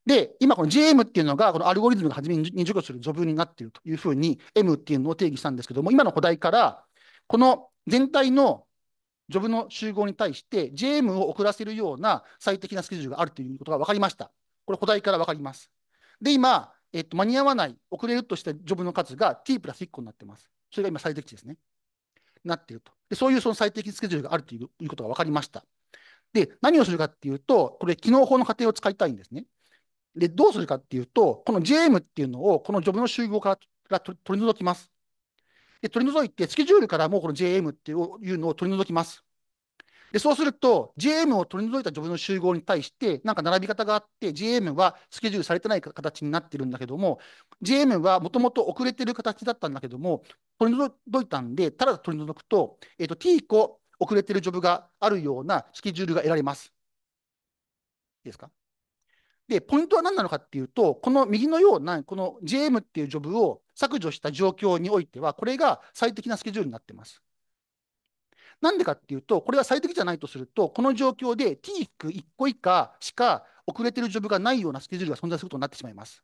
で、今この JM っていうのが、このアルゴリズムが初めに除去するジョブになっているというふうに M っていうのを定義したんですけども、今の古代から、この全体のジョブの集合に対して JM を遅らせるような最適なスケジュールがあるということが分かりました。これ、古代から分かります。で、今、えっと、間に合わない、遅れるとしたジョブの数が t プラス1個になってます。それが今最適値ですね。なっていると。で、そういうその最適スケジュールがあるということが分かりました。で、何をするかっていうと、これ、機能法の過程を使いたいんですね。で、どうするかっていうと、この JM っていうのを、このジョブの集合から取り除きます。で、取り除いて、スケジュールからもこの JM っていうのを取り除きます。で、そうすると、JM を取り除いたジョブの集合に対して、なんか並び方があって、JM はスケジュールされてない形になってるんだけども、JM はもともと遅れてる形だったんだけども、取り除いたんで、ただ取り除くと、えっ、ー、と、t 個遅れてるジョブがあるようなスケジュールが得られます。いいですかで、ポイントは何なのかっていうと、この右のような、この JM っていうジョブを削除した状況においては、これが最適なスケジュールになってます。なんでかっていうと、これは最適じゃないとすると、この状況で T1 個以下しか遅れてるジョブがないようなスケジュールが存在することになってしまいます。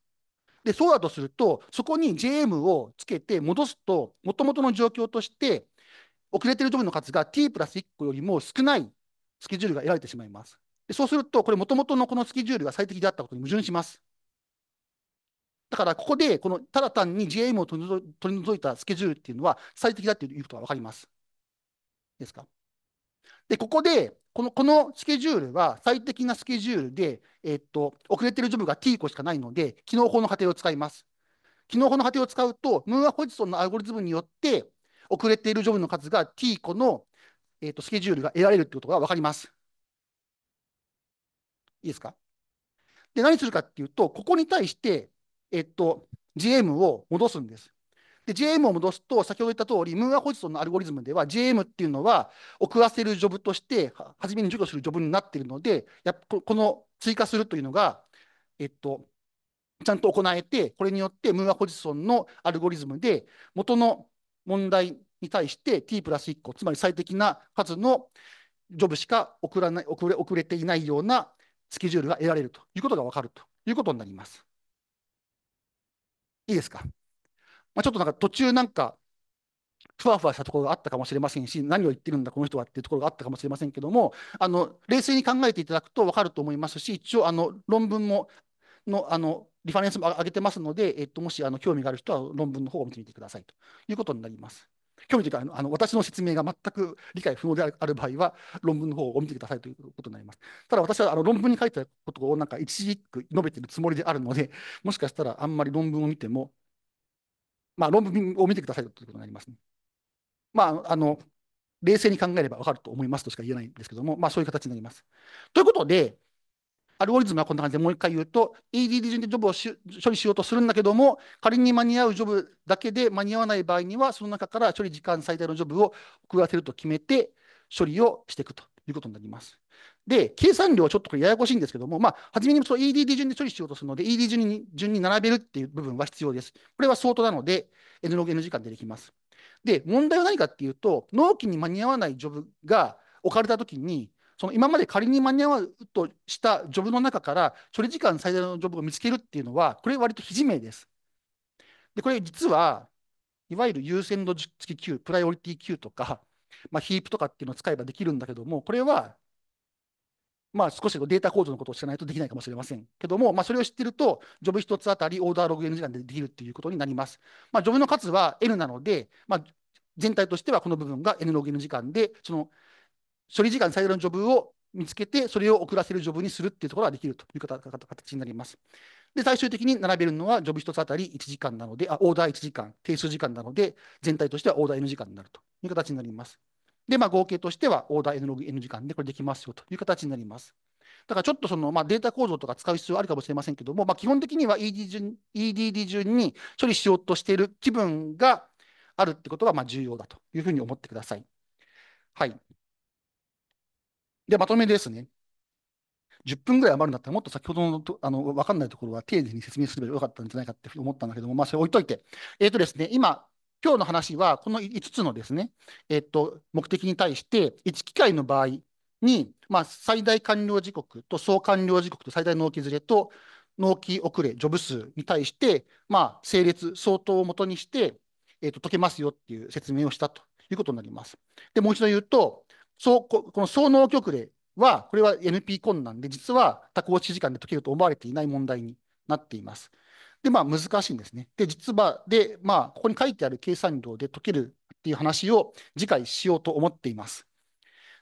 で、そうだとすると、そこに JM をつけて戻すと、もともとの状況として、遅れてるジョブの数が T プラス1個よりも少ないスケジュールが得られてしまいます。でそうすると、これ、もともとのこのスケジュールが最適であったことに矛盾します。だから、ここで、このただ単に GM を取り除いたスケジュールっていうのは最適だっていうことが分かります。ですか。で、ここで、このこのスケジュールは最適なスケジュールで、えー、っと、遅れてるジョブが T 個しかないので、機能法の仮定を使います。機能法の仮定を使うと、ムーア・ホジソンのアルゴリズムによって、遅れているジョブの数が T 個の、えー、っとスケジュールが得られるってことが分かります。いいですかで、何するかっていうと、ここに対して、えっと、GM を戻すんです。で、JM を戻すと、先ほど言った通り、ムーア・ホジソンのアルゴリズムでは、JM っていうのは、遅らせるジョブとして、初めに除去するジョブになっているので、やこの追加するというのが、えっと、ちゃんと行えて、これによって、ムーア・ホジソンのアルゴリズムで、元の問題に対して t プラス1個、つまり最適な数のジョブしか送らない遅れ送れていないようなスケジュールが得られるということが分かるということになります。いいですか。まあ、ちょっとなんか途中なんか、ふわふわしたところがあったかもしれませんし、何を言ってるんだ、この人はっていうところがあったかもしれませんけども、あの冷静に考えていただくと分かると思いますし、一応あの論文ものあのリファレンスも上げてますので、えっと、もしあの興味がある人は論文の方を見てみてくださいということになります。興味というかあのあの私の説明が全く理解不能である場合は論文の方を見てくださいということになります。ただ私はあの論文に書いてあることをなんか一時一句述べているつもりであるのでもしかしたらあんまり論文を見ても、まあ、論文を見てくださいということになりますね。まあ、あの冷静に考えれば分かると思いますとしか言えないんですけども、まあ、そういう形になります。ということでアルゴリズムはこんな感じでもう一回言うと、EDD 順でジョブを処理しようとするんだけども、仮に間に合うジョブだけで間に合わない場合には、その中から処理時間最大のジョブを遅らせると決めて、処理をしていくということになります。で、計算量はちょっとこれややこしいんですけども、まあ、初めにその EDD 順で処理しようとするので、ED 順に順に並べるっていう部分は必要です。これは相当なので、N ログ N 時間でできます。で、問題は何かっていうと、納期に間に合わないジョブが置かれたときに、その今まで仮に間に合うとしたジョブの中から処理時間最大のジョブを見つけるっていうのは、これ割と非自明です。で、これ実はいわゆる優先度付き Q、プライオリティ Q とか、まあ、ヒープとかっていうのを使えばできるんだけども、これは、まあ、少しデータ構造のことを知らないとできないかもしれませんけども、まあ、それを知ってると、ジョブ1つあたりオーダーログ N 時間でできるっていうことになります。まあ、ジョブの数は N なので、まあ、全体としてはこの部分が N ログ N 時間で、その処理時間最大のジョブを見つけて、それを遅らせるジョブにするっていうところができるという形になります。で、最終的に並べるのは、ジョブ1つあたり1時間なので、あオーダー1時間、定数時間なので、全体としてはオーダー N 時間になるという形になります。で、まあ、合計としては、オーダー N ログ N 時間でこれできますよという形になります。だからちょっとその、まあ、データ構造とか使う必要あるかもしれませんけども、まあ、基本的には ED 順 EDD 順に処理しようとしている気分があるってことがまあ重要だというふうに思ってください。はい。で、まとめですね。10分ぐらい余るんだったら、もっと先ほどのとあの分かんないところは丁寧に説明すればよかったんじゃないかって思ったんだけども、まあ、それ置いといて。えっ、ー、とですね、今、今日の話は、この5つのですね、えっ、ー、と、目的に対して、1機械の場合に、まあ、最大完了時刻と総完了時刻と最大納期ずれと、納期遅れ、ジョブ数に対して、まあ、整列、相当をもとにして、えっ、ー、と、解けますよっていう説明をしたということになります。で、もう一度言うと、そうこの総能局例は、これは NP 困難で、実は多項式時間で解けると思われていない問題になっています。で、まあ、難しいんですね。で、実は、で、まあ、ここに書いてある計算量で解けるっていう話を次回しようと思っています。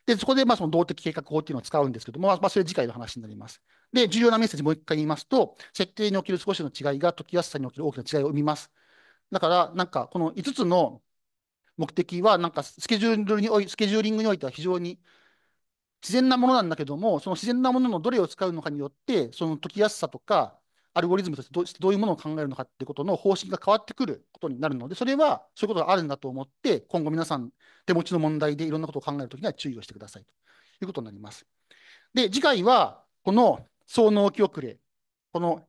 で、そこで、まあ、その動的計画法っていうのを使うんですけども、まあ、それ次回の話になります。で、重要なメッセージもう一回言いますと、設定における少しの違いが解きやすさにおける大きな違いを生みます。だから、なんか、この5つの目的は、なんかスケジュールにおい、スケジューリングにおいては非常に自然なものなんだけども、その自然なもののどれを使うのかによって、その解きやすさとか、アルゴリズムとしてどどういうものを考えるのかってことの方針が変わってくることになるので、それはそういうことがあるんだと思って、今後皆さん手持ちの問題でいろんなことを考えるときには注意をしてくださいということになります。で、次回は、この総納記憶例、この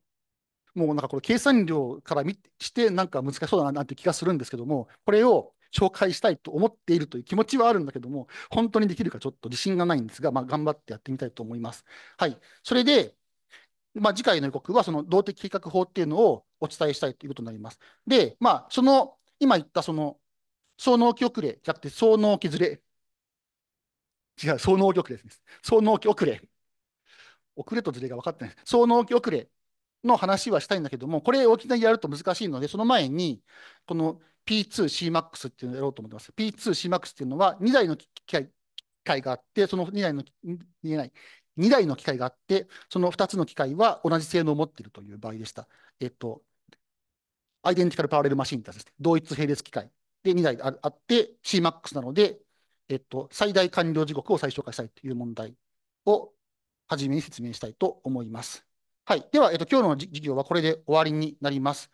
もうなんかこれ計算量から見してなんか難しそうだななんて気がするんですけども、これを紹介したいと思っているという気持ちはあるんだけども、本当にできるかちょっと自信がないんですが、まあ、頑張ってやってみたいと思います。はい。それで、まあ、次回の予告は、その動的計画法っていうのをお伝えしたいということになります。で、まあ、その、今言ったその、総納期遅れじゃなくて、総納期ずれ。違う、総納期遅れです。総納期遅れ。遅れとずれが分かってない。総納期遅れの話はしたいんだけども、これをいきなりやると難しいので、その前に、この P2CMAX っていうのをやろうと思ってます。P2CMAX っていうのは2台の機械があって、その2台の、言えない、2台の機械があって、その2つの機械は同じ性能を持っているという場合でした。えっと、アイデンティカルパラレルマシンってやつです同一並列機械で2台あって、CMAX なので、えっと、最大完了時刻を最小化したいという問題をはじめに説明したいと思います。はい。では、えっと、今日の授業はこれで終わりになります。